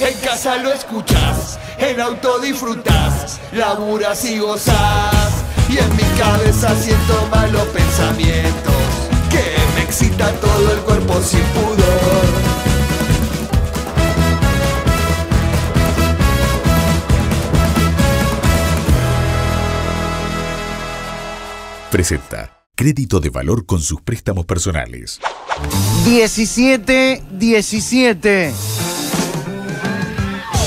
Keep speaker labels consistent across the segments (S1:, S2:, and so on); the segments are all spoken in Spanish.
S1: En casa lo escuchas, en auto disfrutas, laburas y gozas. Y en mi cabeza siento malos pensamientos, que me excita todo el cuerpo sin pudor. Presenta. Crédito de valor con sus préstamos personales.
S2: 17, 17.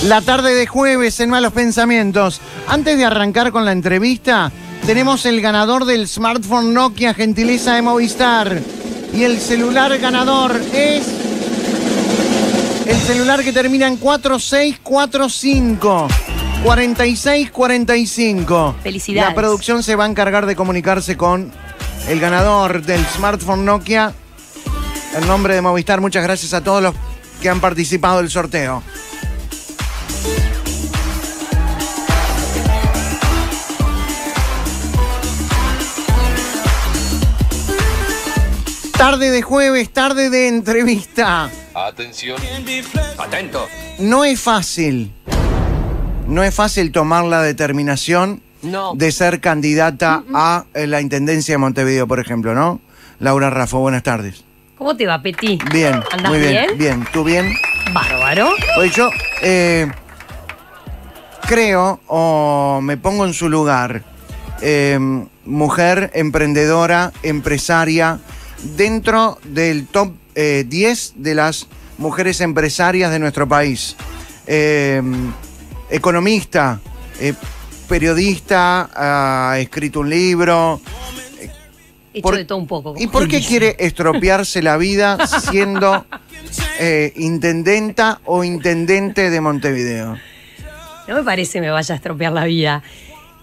S2: La tarde de jueves en Malos Pensamientos. Antes de arrancar con la entrevista, tenemos el ganador del smartphone Nokia Gentileza de Movistar. Y el celular ganador es. El celular que termina en 4645. 4645. Felicidades. La producción se va a encargar de comunicarse con el ganador del smartphone Nokia. En nombre de Movistar, muchas gracias a todos los que han participado del sorteo. Tarde de jueves, tarde de entrevista.
S1: Atención. Atento.
S2: No es fácil. No es fácil tomar la determinación de ser candidata a eh, la Intendencia de Montevideo, por ejemplo, ¿no? Laura Rafa, buenas tardes. ¿Cómo te va, Peti? Bien. ¿Andás muy bien, bien? ¿Tú bien? Bárbaro. Oye, yo eh, creo o me pongo en su lugar. Eh, mujer emprendedora, empresaria, dentro del top 10 eh, de las mujeres empresarias de nuestro país. Em, economista, eh, periodista, ha escrito un libro.
S3: Hecho por, de todo un poco. ¿Y por qué quiere
S2: estropearse la vida siendo eh, intendenta o intendente de Montevideo?
S3: No me parece que me vaya a estropear la vida.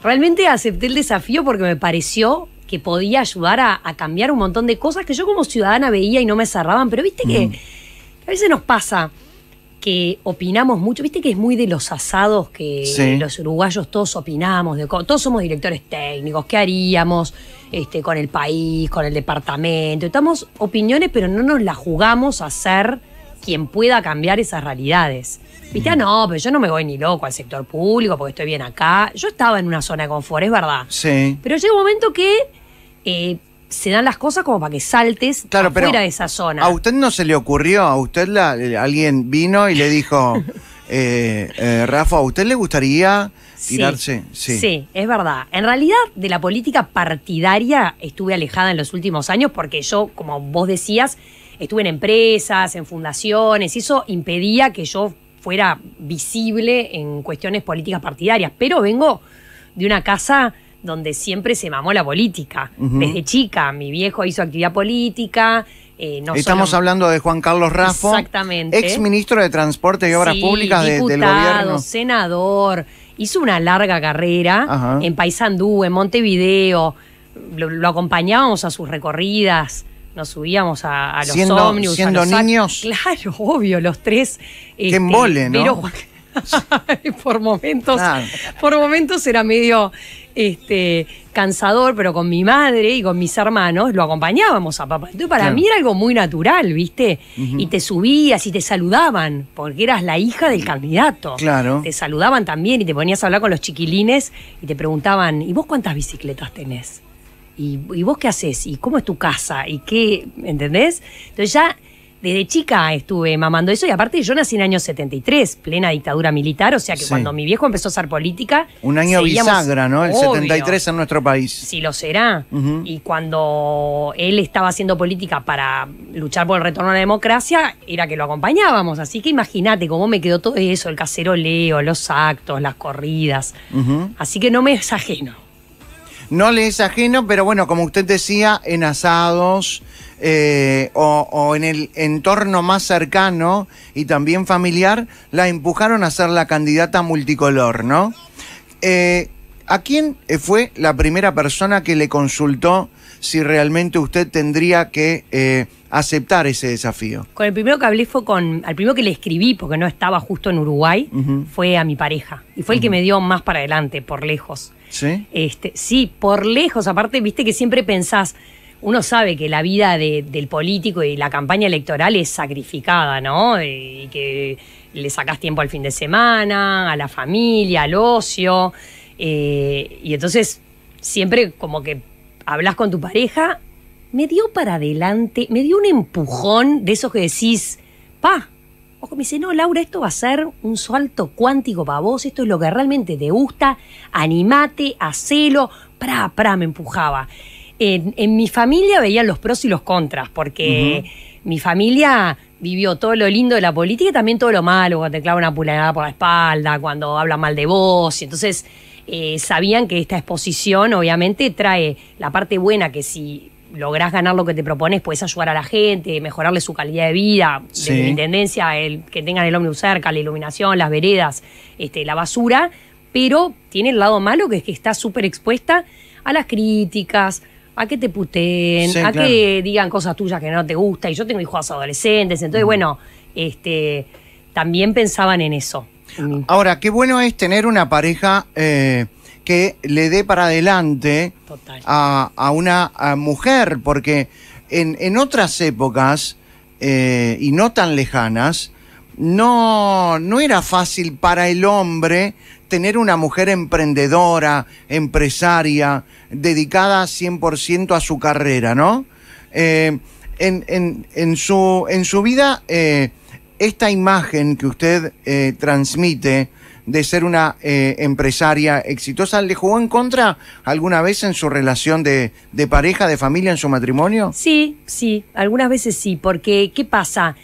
S3: Realmente acepté el desafío porque me pareció que podía ayudar a, cambiar un montón de cosas que yo como ciudadana veía y no me cerraban, pero viste que, mm. a veces nos pasa que opinamos mucho, viste que es muy de los asados que los uruguayos todos opinamos, todos somos directores técnicos, ¿qué haríamos este, con el país, con el departamento? Estamos opiniones, pero no nos las jugamos a ser quien pueda cambiar esas realidades. Viste, mm. no, pero yo no me voy ni loco al sector público porque estoy bien acá. Yo estaba en una zona de confort, es verdad. Sí. Pero llega un momento que eh, se dan las cosas como para que saltes fuera de esa zona. ¿A
S2: usted no se le ocurrió? ¿A usted la, eh, alguien vino y le dijo, eh, Rafa, ¿a usted le gustaría tirarse? sí.
S3: es verdad. En realidad, de la política partidaria estuve alejada en los últimos años porque yo, como vos decías, estuve en empresas, en fundaciones, y eso impedía que yo fuera visible en cuestiones políticas partidarias. Pero vengo de una casa donde siempre se mamó la política. Desde chica, mi viejo hizo actividad política. Eh, Estamos
S2: hablando de Juan Carlos Raffo, Exactamente. ex ministro de Transporte y Obras Públicas de, del gobierno.
S3: senador, hizo una larga carrera en Paysandú, en Montevideo, lo, acompañábamos a sus recorridas, nos subíamos a, los ómnibus. ¿Siendo niños? Claro, obvio, los tres. Que este, ¿no? Pero, por momentos, por momentos era medio este, cansador, pero con mi madre y con mis hermanos lo acompañábamos a papá. Entonces para mí era algo muy natural, ¿viste? Y te subías y te saludaban, porque eras la hija del candidato. Claro. Te saludaban también y te ponías a hablar con los chiquilines y te preguntaban, ¿y vos cuántas bicicletas tenés? ¿Y, vos qué haces? ¿Y cómo es tu casa? ¿Y qué? ¿Entendés? Entonces ya desde chica estuve mamando eso y aparte yo nací en el año 73, plena dictadura militar, o sea que cuando mi viejo empezó a hacer política... Un año bisagra, ¿no? El 73
S2: en nuestro país. Sí,
S3: lo será. Y cuando él estaba haciendo política para luchar por el retorno a la democracia, era que lo acompañábamos. Así que imagínate cómo me quedó todo eso, el caseroleo, los actos, las corridas. Así que no me es ajeno.
S2: No le es ajeno, pero bueno, como usted decía, en asados... Eh, o, en el entorno más cercano y también familiar la empujaron a ser la candidata multicolor, ¿no? Eh, ¿A quién fue la primera persona que le consultó si realmente usted tendría que eh, aceptar ese desafío?
S3: Con el primero que hablé fue con, al primero que le escribí, porque no estaba justo en Uruguay, fue a mi pareja. Y fue el que me dio más para adelante, por lejos. ¿Sí? Este, sí, por lejos. Aparte, viste que siempre pensás, uno sabe que la vida del político y la campaña electoral es sacrificada, ¿no? Eh, y que le sacas tiempo al fin de semana, a la familia, al ocio. Eh, y entonces, siempre como que hablas con tu pareja, me dio para adelante, me dio un empujón de esos que decís, pa. Ojo, me dice, no, Laura, esto va a ser un salto cuántico para vos, esto es lo que realmente te gusta, animate, hacelo, pra, pra, me empujaba en, mi familia veían los pros y los contras, porque mi familia vivió todo lo lindo de la política y también todo lo malo, cuando te clava una pulanada por la espalda, cuando habla mal de vos, y entonces eh, sabían que esta exposición obviamente trae la parte buena que si lográs ganar lo que te propones, puedes ayudar a la gente, mejorarle su calidad de vida, sí. de el, que tengan el hombre cerca, la iluminación, las veredas, este, la basura, pero tiene el lado malo que es que está súper expuesta a las críticas, a que te puteen, a que digan cosas tuyas que no te gustan. Y yo tengo hijos adolescentes, entonces, mm. bueno, este, también pensaban en eso.
S2: Mm. Ahora, qué bueno es tener una pareja eh, que le dé para adelante a, una mujer, porque en, otras épocas eh, y no tan lejanas, no, no era fácil para el hombre tener una mujer emprendedora, empresaria, dedicada 100% a su carrera, ¿no? Eh, en, su, en, su, vida, eh, esta imagen que usted eh, transmite de ser una empresaria exitosa, ¿le jugó en contra alguna vez en su relación de, de pareja, de familia, en su matrimonio? Sí, sí,
S3: algunas veces sí, porque ¿qué pasa?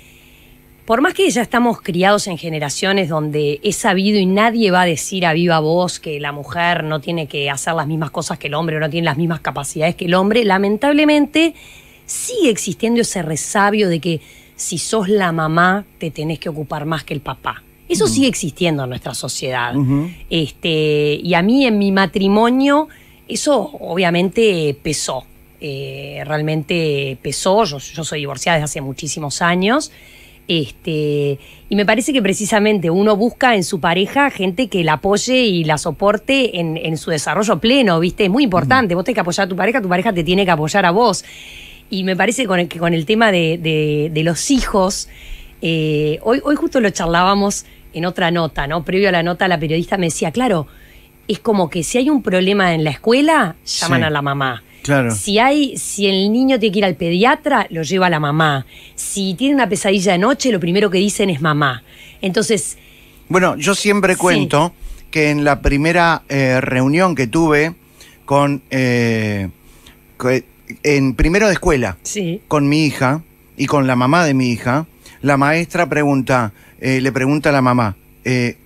S3: por más que ya estamos criados en generaciones donde es sabido y nadie va a decir a viva voz que la mujer no tiene que hacer las mismas cosas que el hombre o no tiene las mismas capacidades que el hombre, lamentablemente sigue existiendo ese resabio de que si sos la mamá te tenés que ocupar más que el papá. Eso sigue existiendo en nuestra sociedad. Este, y a mí en mi matrimonio eso obviamente pesó. Eh, realmente pesó, yo, yo soy divorciada desde hace muchísimos años este, y me parece que precisamente uno busca en su pareja gente que la apoye y la soporte en, su desarrollo pleno, ¿viste? Es muy importante. Vos tenés que apoyar a tu pareja, tu pareja te tiene que apoyar a vos. Y me parece que con el tema de, los hijos, eh, hoy, justo lo charlábamos en otra nota, ¿no? Previo a la nota, la periodista me decía, claro, es como que si hay un problema en la escuela, llaman a la
S2: mamá. Si
S3: hay, si el niño tiene que ir al pediatra, lo lleva la mamá. Si tiene una pesadilla de noche, lo primero que dicen es mamá.
S2: Entonces. Bueno, yo siempre cuento que en la primera eh, reunión que tuve con, eh, en primero de escuela, sí. con mi hija y con la mamá de mi hija, la maestra pregunta, eh, le pregunta a la mamá,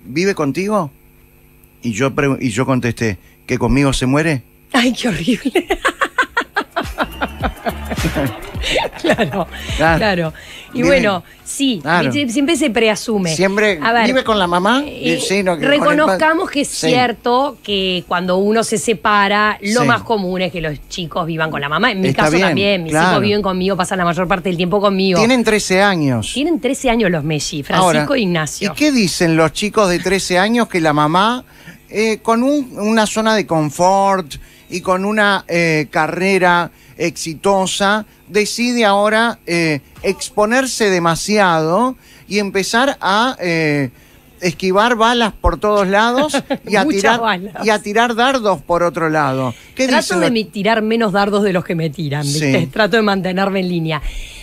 S2: ¿vive contigo? Y yo, y yo contesté, ¿que conmigo se muere?
S3: Ay, qué horrible.
S2: claro, ah, claro. Y bueno,
S3: sí, siempre se preasume. Siempre vive
S2: con la mamá. Eh, eh, reconozcamos
S3: que es cierto que cuando uno se separa, lo más común es que los chicos vivan con la mamá. En mi caso también, mis hijos viven conmigo, pasan la mayor parte del tiempo conmigo. Tienen 13 años. Tienen 13 años los Messi, Francisco e
S2: Ignacio. ¿Y qué dicen los chicos de 13 años que la mamá, eh, con una zona de confort, y con una eh, carrera exitosa, decide ahora eh, exponerse demasiado y empezar a eh, esquivar balas por todos lados y a, tirar, y a tirar dardos por otro lado. ¿Qué Trato de
S3: tirar menos dardos de los que me tiran, Trato de mantenerme en línea.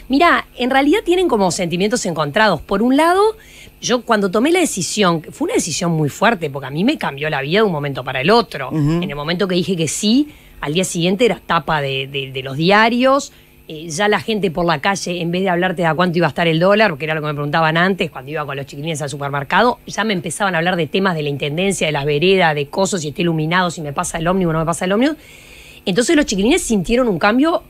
S3: Mira, en realidad tienen como sentimientos encontrados. Por un lado, yo cuando tomé la decisión, fue una decisión muy fuerte, porque a mí me cambió la vida de un momento para el otro. En el momento que dije que sí, al día siguiente era tapa de, los diarios. Eh, ya la gente por la calle, en vez de hablarte de a cuánto iba a estar el dólar, que era lo que me preguntaban antes, cuando iba con los chiquilines al supermercado, ya me empezaban a hablar de temas de la intendencia, de las veredas, de cosas, si está iluminado, si me pasa el ómnibus o no me pasa el ómnibus. Entonces los chiquilines sintieron un cambio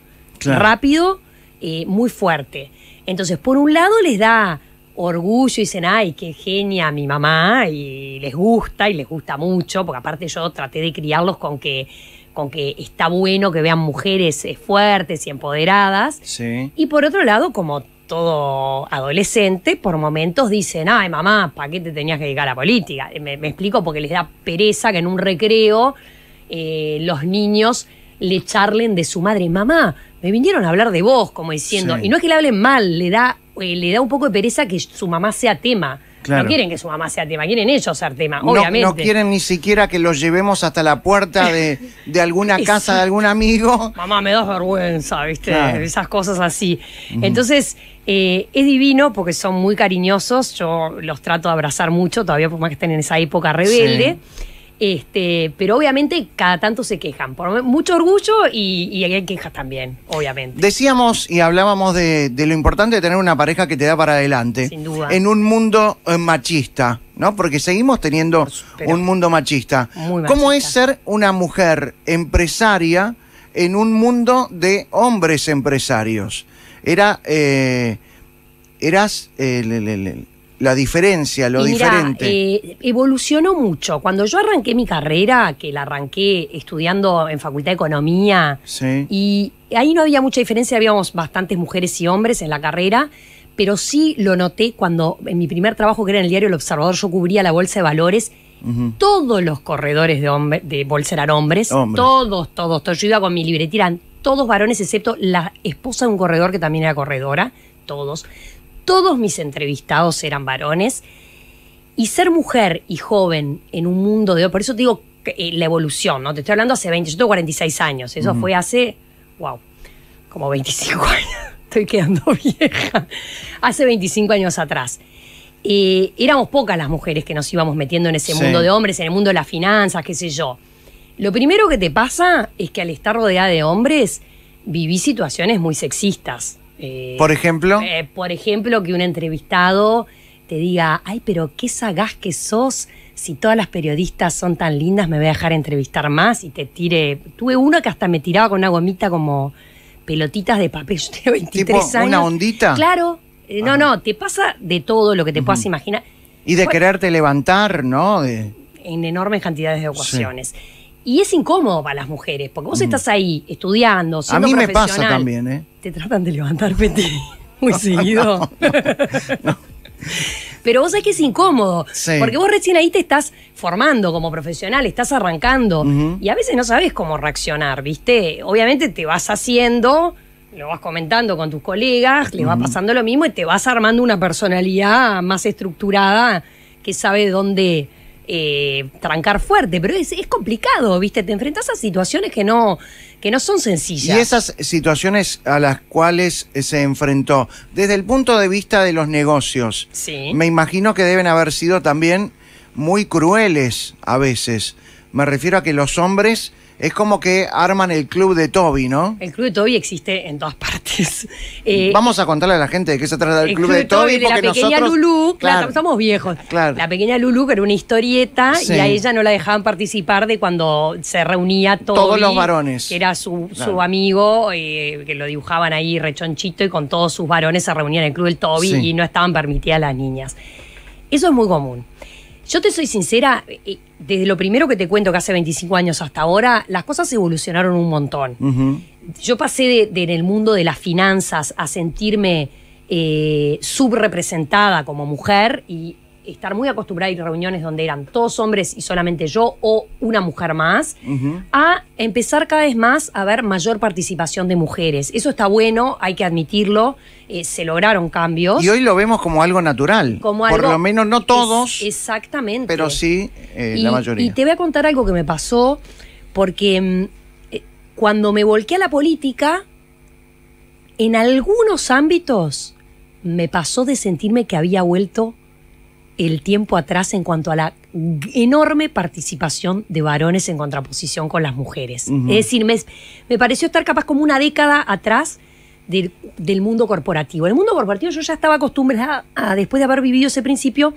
S3: rápido eh, muy fuerte. Entonces, por un lado les da orgullo y dicen, ay, qué genia mi mamá, y les gusta, y les gusta mucho, porque aparte yo traté de criarlos con que, con que está bueno que vean mujeres eh, fuertes y empoderadas. Y por otro lado, como todo adolescente, por momentos dicen, ay mamá, ¿para qué te tenías que dedicar a la política? Eh, me, explico porque les da pereza que en un recreo los niños le charlen de su madre. Mamá, me vinieron a hablar de vos,
S2: como diciendo. Y no es
S3: que le hablen mal, le da, eh, le da un poco de pereza que su mamá sea tema. No quieren que su mamá sea tema, quieren ellos ser tema, no, obviamente. No, quieren
S2: ni siquiera que los llevemos hasta la puerta de, alguna casa de algún amigo.
S3: Mamá, me das vergüenza, ¿viste? Esas cosas así. Entonces, eh, es divino porque son muy cariñosos. Yo los trato de abrazar mucho, todavía por más que estén en esa época rebelde. Este, pero obviamente cada tanto se quejan. Por mucho orgullo y, hay quejas también, obviamente.
S2: Decíamos y hablábamos de, de, lo importante de tener una pareja que te da para adelante. Sin duda. En un mundo eh, machista, ¿no? Porque seguimos teniendo un mundo machista. ¿Cómo es ser una mujer empresaria en un mundo de hombres empresarios? Era. Eh, eras. Eh, la diferencia, lo diferente.
S3: Eh, evolucionó mucho. Cuando yo arranqué mi carrera, que la arranqué estudiando en Facultad de Economía, y ahí no había mucha diferencia, habíamos bastantes mujeres y hombres en la carrera, pero sí lo noté cuando en mi primer trabajo, que era en el diario El Observador, yo cubría la bolsa de valores. Todos los corredores de, de bolsa eran hombres, todos, todos, Yo iba con mi eran todos varones, excepto la esposa de un corredor que también era corredora, todos todos mis entrevistados eran varones. Y ser mujer y joven en un mundo de... Por eso te digo eh, la evolución, ¿no? Te estoy hablando hace 20, yo tengo 46 años, eso fue hace, wow, como 25 años, estoy quedando vieja, hace 25 años atrás. Eh, éramos pocas las mujeres que nos íbamos metiendo en ese mundo de hombres, en el mundo de las finanzas, qué sé yo. Lo primero que te pasa es que al estar rodeada de hombres, viví situaciones muy sexistas. Eh, ¿Por
S2: ejemplo? Eh,
S3: por ejemplo, que un entrevistado te diga, ay, pero qué sagaz que sos, si todas las periodistas son tan lindas, me voy a dejar entrevistar más y te tire. Tuve uno que hasta me tiraba con una gomita como pelotitas de papel, yo tenía 23 años. ¿Una ondita? Claro. Eh, no, no, te pasa de todo lo que te puedas imaginar. Y de quererte
S2: levantar, ¿no? En
S3: enormes cantidades de ocasiones. Y es incómodo para las mujeres, porque vos mm. estás ahí estudiando, siendo A mí me pasa también, ¿eh? Te tratan de levantar pete
S2: muy seguido.
S3: Pero vos sabés que es incómodo, porque vos recién ahí te estás formando como profesional, estás arrancando y a veces no sabes cómo reaccionar, ¿viste? Obviamente te vas haciendo, lo vas comentando con tus colegas, le va pasando lo mismo y te vas armando una personalidad más estructurada que sabe dónde eh, trancar fuerte, pero es, complicado, ¿viste? Te enfrentas a situaciones que no, que no son sencillas. Y esas
S2: situaciones a las cuales se enfrentó, desde el punto de vista de los negocios, me imagino que deben haber sido también muy crueles a veces. Me refiero a que los hombres es como que arman el club de Toby, ¿no?
S3: El club de Toby existe en todas
S2: partes. Eh, Vamos a contarle a la gente de qué se trata el, club, de Toby. de la pequeña Lulu, claro,
S3: estamos viejos. La pequeña Lulu, que era una historieta, y a ella no la dejaban participar de cuando se reunía Toby, Todos los varones. Que era su, amigo, eh, que lo dibujaban ahí rechonchito, y con todos sus varones se reunían en el club del Toby y no estaban permitidas las niñas. Eso es muy común. Yo te soy sincera, eh, eh, desde lo primero que te cuento que hace 25 años hasta ahora, las cosas evolucionaron un montón. Yo pasé de, en el mundo de las finanzas a sentirme eh, subrepresentada como mujer y estar muy acostumbrada a ir a reuniones donde eran todos hombres y solamente yo o una mujer más, a empezar cada vez más a ver mayor participación de mujeres. Eso está bueno, hay que admitirlo, eh, se lograron cambios. Y hoy
S2: lo vemos como algo natural. Como Por lo menos no todos.
S3: exactamente. Pero
S2: sí eh, la mayoría. Y
S3: te voy a contar algo que me pasó, porque mm, eh, cuando me volqué a la política, en algunos ámbitos me pasó de sentirme que había vuelto el tiempo atrás en cuanto a la enorme participación de varones en contraposición con las mujeres. Es decir, me, pareció estar capaz como una década atrás del, mundo corporativo. el mundo corporativo yo ya estaba acostumbrada, después de haber vivido ese principio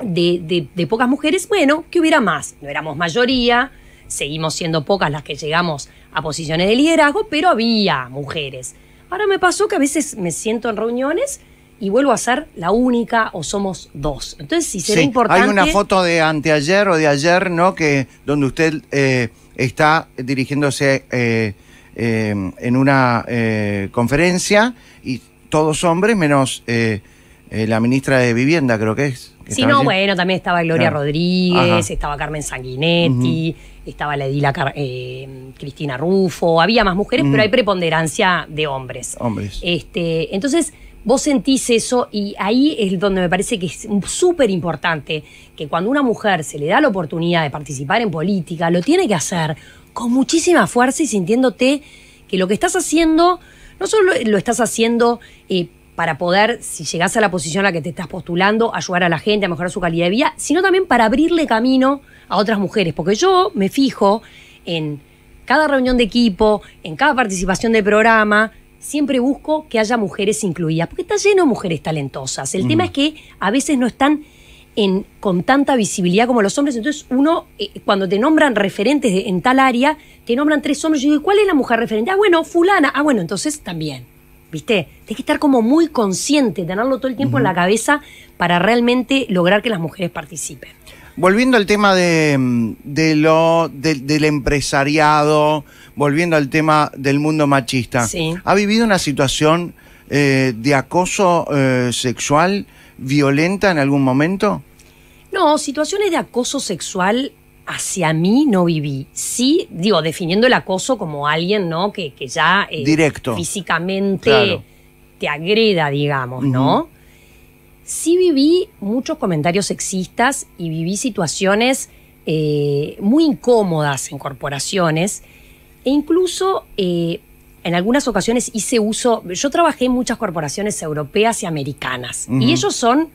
S3: de, de pocas mujeres, bueno, que hubiera más. No éramos mayoría, seguimos siendo pocas las que llegamos a posiciones de liderazgo, pero había mujeres. Ahora me pasó que a veces me siento en reuniones y vuelvo a ser la única o somos dos. Entonces, si será importante. Hay una foto
S2: de anteayer o de ayer, ¿no? Que donde usted eh, está dirigiéndose eh, eh, en una conferencia y todos hombres menos la ministra de Vivienda, creo que es. sí, no, bueno,
S3: también estaba Gloria ah, Rodríguez, estaba Carmen Sanguinetti. estaba la Cristina Rufo, había más mujeres, pero mm. hay preponderancia de hombres. Hombres. Este, entonces, Vos sentís eso y ahí es donde me parece que es súper importante que cuando una mujer se le da la oportunidad de participar en política, lo tiene que hacer con muchísima fuerza y sintiéndote que lo que estás haciendo, no solo lo estás haciendo eh, para poder, si llegás a la posición a la que te estás postulando, ayudar a la gente a mejorar su calidad de vida, sino también para abrirle camino a otras mujeres. Porque yo me fijo en cada reunión de equipo, en cada participación de programa, siempre busco que haya mujeres incluidas, porque está lleno de mujeres talentosas. El tema es que a veces no están con tanta visibilidad como los hombres, entonces uno, eh, cuando te nombran referentes en tal área, te nombran tres hombres, yo digo, ¿cuál es la mujer referente? Ah, bueno, fulana, ah, bueno, entonces también. ¿Viste? Tienes que estar como muy consciente, tenerlo todo el tiempo en la cabeza para realmente lograr que las mujeres participen
S2: volviendo al tema de, mm, lo del empresariado, volviendo al tema del mundo machista, ¿ha vivido una situación eh, de acoso eh, sexual violenta en algún momento?
S3: No, situaciones de acoso sexual hacia mí no viví. Sí, digo, definiendo el acoso como alguien, ¿no? Que, ya eh, físicamente te agreda, digamos, ¿no? sí viví muchos comentarios sexistas y viví situaciones eh, muy incómodas en corporaciones e incluso eh, en algunas ocasiones hice uso, yo trabajé en muchas corporaciones europeas y americanas y ellos son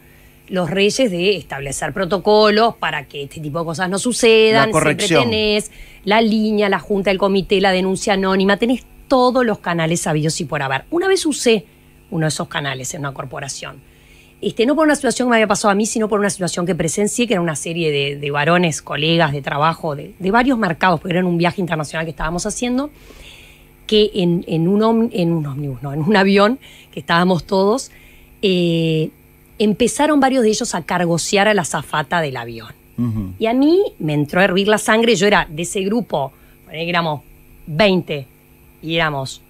S3: los reyes de establecer protocolos para que este tipo de cosas no sucedan, la corrección. tenés la línea, la junta, el comité, la denuncia anónima, tenés todos los canales sabidos y por haber. Una vez usé uno de esos canales en una corporación este, no por una situación que me había pasado a mí, sino por una situación que presencié, que era una serie de, varones, colegas de trabajo, de, varios mercados, porque era un viaje internacional que estábamos haciendo, que en, en un, en ómnibus, en un avión que estábamos todos, eh, empezaron varios de ellos a cargosear a la zafata del avión. Y a mí me entró a hervir la sangre, yo era de ese grupo, éramos 20 y éramos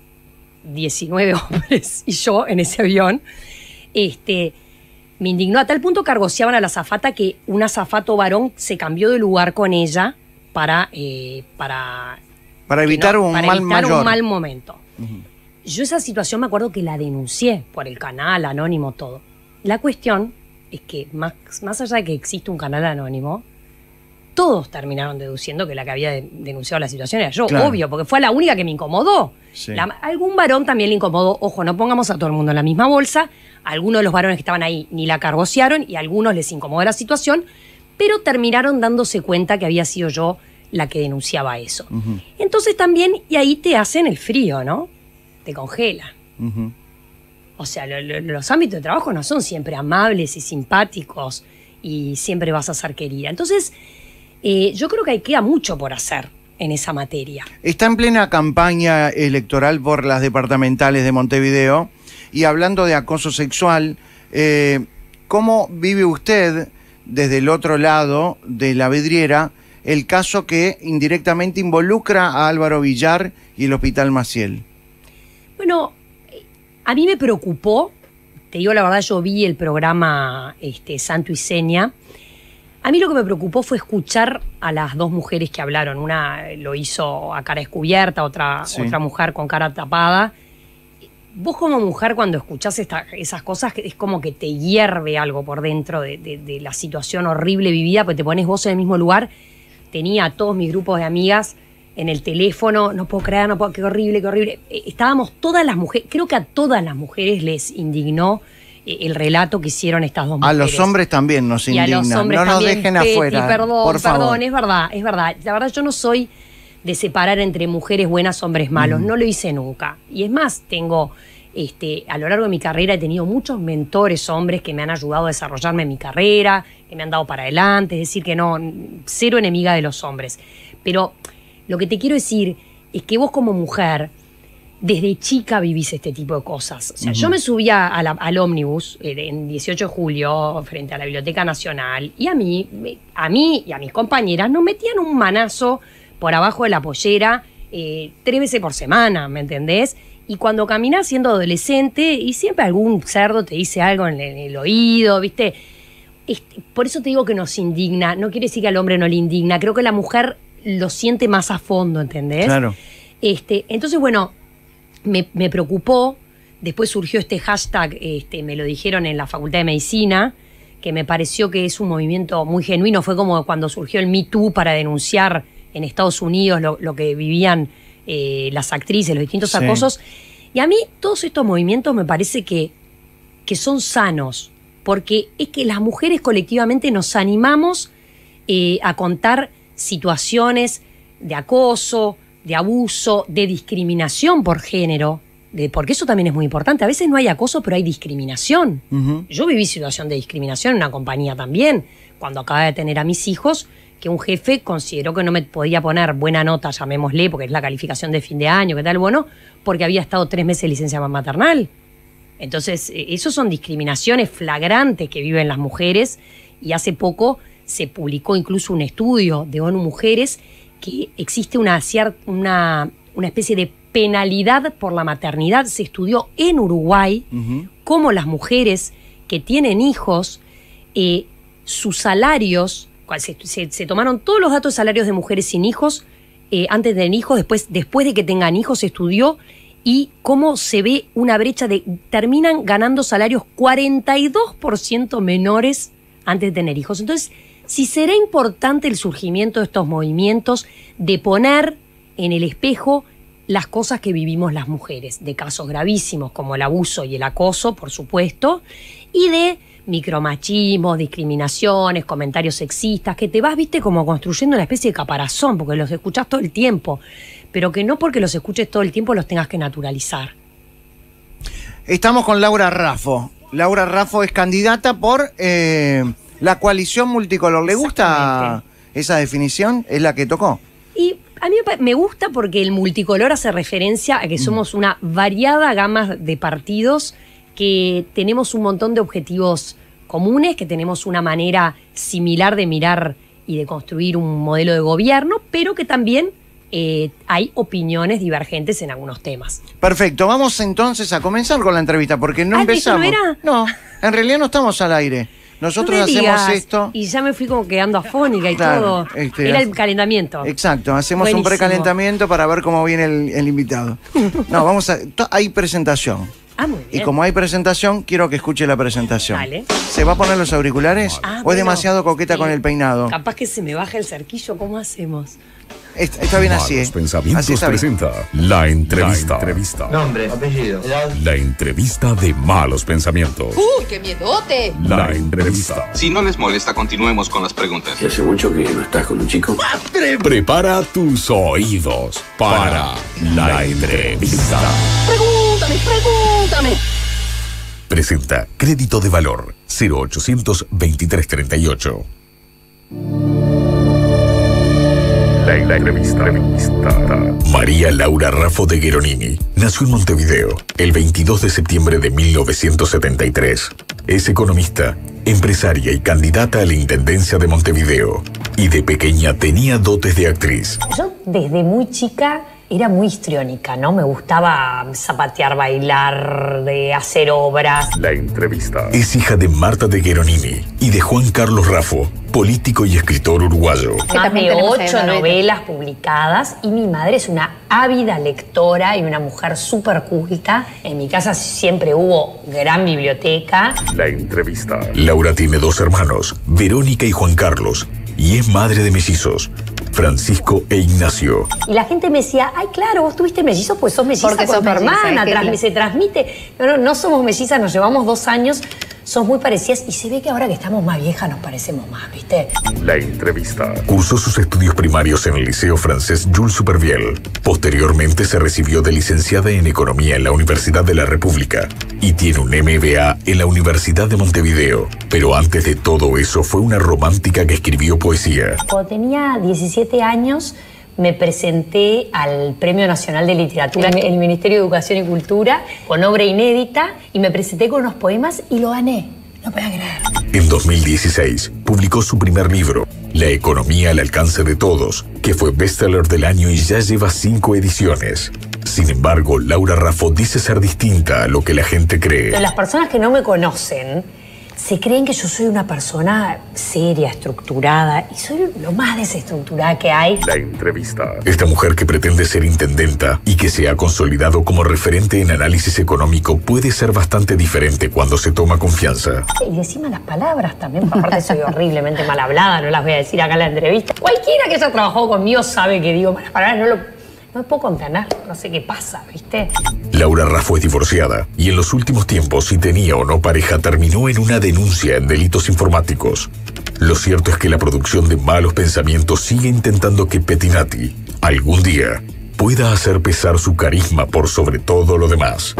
S3: 19 hombres y yo en ese avión. Este, me indignó a tal punto que argociaban a la zafata que un azafato varón se cambió de lugar con ella para. Eh, para,
S2: para evitar, un, mal
S3: momento. Yo esa situación me acuerdo que la denuncié por el canal anónimo, todo. La cuestión es que, más, más allá de que existe un canal anónimo, todos terminaron deduciendo que la que había denunciado la situación era yo, obvio, porque fue la única que me incomodó. algún varón también le incomodó, ojo, no pongamos a todo el mundo en la misma bolsa, algunos de los varones que estaban ahí ni la cargociaron y algunos les incomodó la situación, pero terminaron dándose cuenta que había sido yo la que denunciaba eso. Entonces también, y ahí te hacen el frío, ¿no? Te congela. O sea, los ámbitos de trabajo no son siempre amables y simpáticos y siempre vas a ser querida. Entonces, eh, yo creo que hay queda mucho por hacer en esa materia.
S2: Está en plena campaña electoral por las departamentales de Montevideo y hablando de acoso sexual, eh, ¿cómo vive usted desde el otro lado de la vidriera el caso que indirectamente involucra a Álvaro Villar y el Hospital Maciel?
S3: Bueno, a mí me preocupó, te digo la verdad, yo vi el programa este, Santo y Seña, a mí lo que me preocupó fue escuchar a las dos mujeres que hablaron. Una eh, lo hizo a cara descubierta, otra, otra mujer con cara tapada. Vos como mujer cuando escuchás esas cosas es como que te hierve algo por dentro de, la situación horrible vivida, pues te pones vos en el mismo lugar. Tenía a todos mis grupos de amigas en el teléfono, no puedo creer, no puedo, qué horrible, qué horrible. Eh, estábamos todas las mujeres, creo que a todas las mujeres les indignó eh, el relato que hicieron estas dos mujeres. A los hombres
S2: también nos indignan, no nos dejen afuera. Perdón, perdón,
S3: es verdad, es verdad. La verdad, yo no soy de separar entre mujeres buenas, hombres malos. Mm. No lo hice nunca. Y es más, tengo. Este, a lo largo de mi carrera he tenido muchos mentores hombres que me han ayudado a desarrollarme en mi carrera, que me han dado para adelante, es decir, que no, cero enemiga de los hombres. Pero lo que te quiero decir es que vos como mujer, desde chica vivís este tipo de cosas. O sea, yo me subía al ómnibus eh, en 18 de julio frente a la Biblioteca Nacional y a mí, a mí y a mis compañeras nos metían un manazo por abajo de la pollera eh, tres veces por semana, ¿me entendés? Y cuando caminás siendo adolescente y siempre algún cerdo te dice algo en el, oído, ¿viste? Este, por eso te digo que nos indigna. No quiere decir que al hombre no le indigna. Creo que la mujer lo siente más a fondo, ¿entendés? Claro. Este, entonces, bueno, me, preocupó, después surgió este hashtag, este, me lo dijeron en la Facultad de Medicina, que me pareció que es un movimiento muy genuino, fue como cuando surgió el Me Too para denunciar en Estados Unidos lo, que vivían eh, las actrices, los distintos acosos. Y a mí todos estos movimientos me parece que, son sanos, porque es que las mujeres colectivamente nos animamos eh, a contar situaciones de acoso, de abuso, de discriminación por género, porque eso también es muy importante. A veces no hay acoso, pero hay discriminación. Yo viví situación de discriminación en una compañía también, cuando acababa de tener a mis hijos, que un jefe consideró que no me podía poner buena nota, llamémosle, porque es la calificación de fin de año, que tal, bueno, porque había estado tres meses de licencia maternal. Entonces, e, eso son discriminaciones flagrantes que viven las mujeres y hace poco se publicó incluso un estudio de ONU Mujeres que existe una, una, una especie de penalidad por la maternidad. Se estudió en Uruguay cómo las mujeres que tienen hijos, eh, sus salarios, se, se, tomaron todos los datos de salarios de mujeres sin hijos, eh, antes de tener hijos, después, después de que tengan hijos, se estudió y cómo se ve una brecha de terminan ganando salarios 42% menores antes de tener hijos. Entonces, si será importante el surgimiento de estos movimientos de poner en el espejo las cosas que vivimos las mujeres, de casos gravísimos como el abuso y el acoso, por supuesto, y de micromachismo, discriminaciones, comentarios sexistas, que te vas, viste, como construyendo una especie de caparazón, porque los escuchas todo el tiempo, pero que no porque los escuches todo el tiempo los tengas que naturalizar.
S2: Estamos con Laura Raffo. Laura Raffo es candidata por... Eh, la coalición multicolor, ¿le gusta esa definición? ¿Es la que tocó?
S3: Y a mí me gusta porque el multicolor hace referencia a que mm. somos una variada gama de partidos, que tenemos un montón de objetivos comunes, que tenemos una manera similar de mirar y de construir un modelo de gobierno, pero que también eh, hay opiniones divergentes en algunos temas.
S2: Perfecto, vamos entonces a comenzar con la entrevista, porque no ah, empezamos. No, era? no, en realidad no estamos al aire. Nosotros hacemos esto.
S3: Y ya me fui como quedando afónica y todo. Este, Era el calentamiento.
S2: Exacto, hacemos un precalentamiento para ver cómo viene el, invitado. No, vamos a. Hay presentación. Ah, muy bien. Y como hay presentación, quiero que escuche la presentación. Vale. ¿Se va a poner los auriculares? Ah, ¿O es demasiado coqueta con el peinado?
S3: Capaz que se me baja el cerquillo, ¿cómo hacemos? Está, bien así.
S1: ¿eh? presenta la entrevista. La entrevista. Nombre, apellido. La entrevista de Malos Pensamientos. ¡Uy, qué miedote! La entrevista. Si no les molesta, continuemos con las preguntas. hace mucho que no estás con un chico? ¡Madre! Prepara tus oídos para, la entrevista. Pregúntame, pregúntame. Presenta Crédito de Valor 082338. La, la entrevista, María Laura Raffo de Gueronini nació en Montevideo el 22 de septiembre de 1973. Es economista, empresaria y candidata a la Intendencia de Montevideo. Y de pequeña tenía dotes de actriz.
S3: Yo desde muy chica era muy histriónica, ¿no? Me gustaba zapatear, bailar, de hacer obras.
S1: La entrevista. Es hija de Marta de Gueronini y de Juan Carlos Raffo, político y escritor uruguayo. Más ocho novelas
S3: publicadas y mi madre es una ávida lectora y una mujer súper culta. En mi casa siempre hubo gran biblioteca.
S1: La entrevista. Laura tiene dos hermanos, Verónica y Juan Carlos, y es madre de hijos, Francisco e Ignacio.
S3: Y la gente me decía, ay, claro, vos tuviste mellizos, pues sos mellizos Porque con tu hermana, se transmite. No, no, no somos mellizas, nos llevamos dos años, son muy parecidas y se ve que ahora que estamos más viejas nos parecemos
S1: más, ¿viste? La entrevista. Cursó sus estudios primarios en el Liceo Francés Jules Superviel. Posteriormente se recibió de licenciada en Economía en la Universidad de la República y tiene un MBA en la Universidad de Montevideo. Pero antes de todo eso fue una romántica que escribió poesía.
S3: Cuando tenía 17 años, me presenté al Premio Nacional de Literatura, en el Ministerio de Educación y Cultura, con obra inédita, y me presenté con unos poemas y lo gané. No puedo creer.
S1: En 2016 publicó su primer libro, La economía al alcance de todos, que fue best-seller del año y ya lleva cinco ediciones. Sin embargo, Laura Raffo dice ser distinta a lo que la gente cree. Las
S3: personas que no me conocen se creen que yo soy una persona seria, estructurada, y soy lo más desestructurada que hay.
S1: La entrevista. Esta mujer que pretende ser intendenta y que se ha consolidado como referente en análisis económico puede ser bastante diferente cuando se toma confianza.
S3: Y encima las palabras también, aparte soy horriblemente mal hablada, no las voy a decir acá en la entrevista. Cualquiera que haya trabajado conmigo sabe que digo malas palabras, no lo no puedo contener, no sé qué pasa, ¿viste?
S1: Laura Raffo es divorciada y en los últimos tiempos, si tenía o no pareja, terminó en una denuncia en delitos informáticos. Lo cierto es que la producción de malos pensamientos sigue intentando que Petinati, algún día, pueda hacer pesar su carisma por sobre todo lo demás.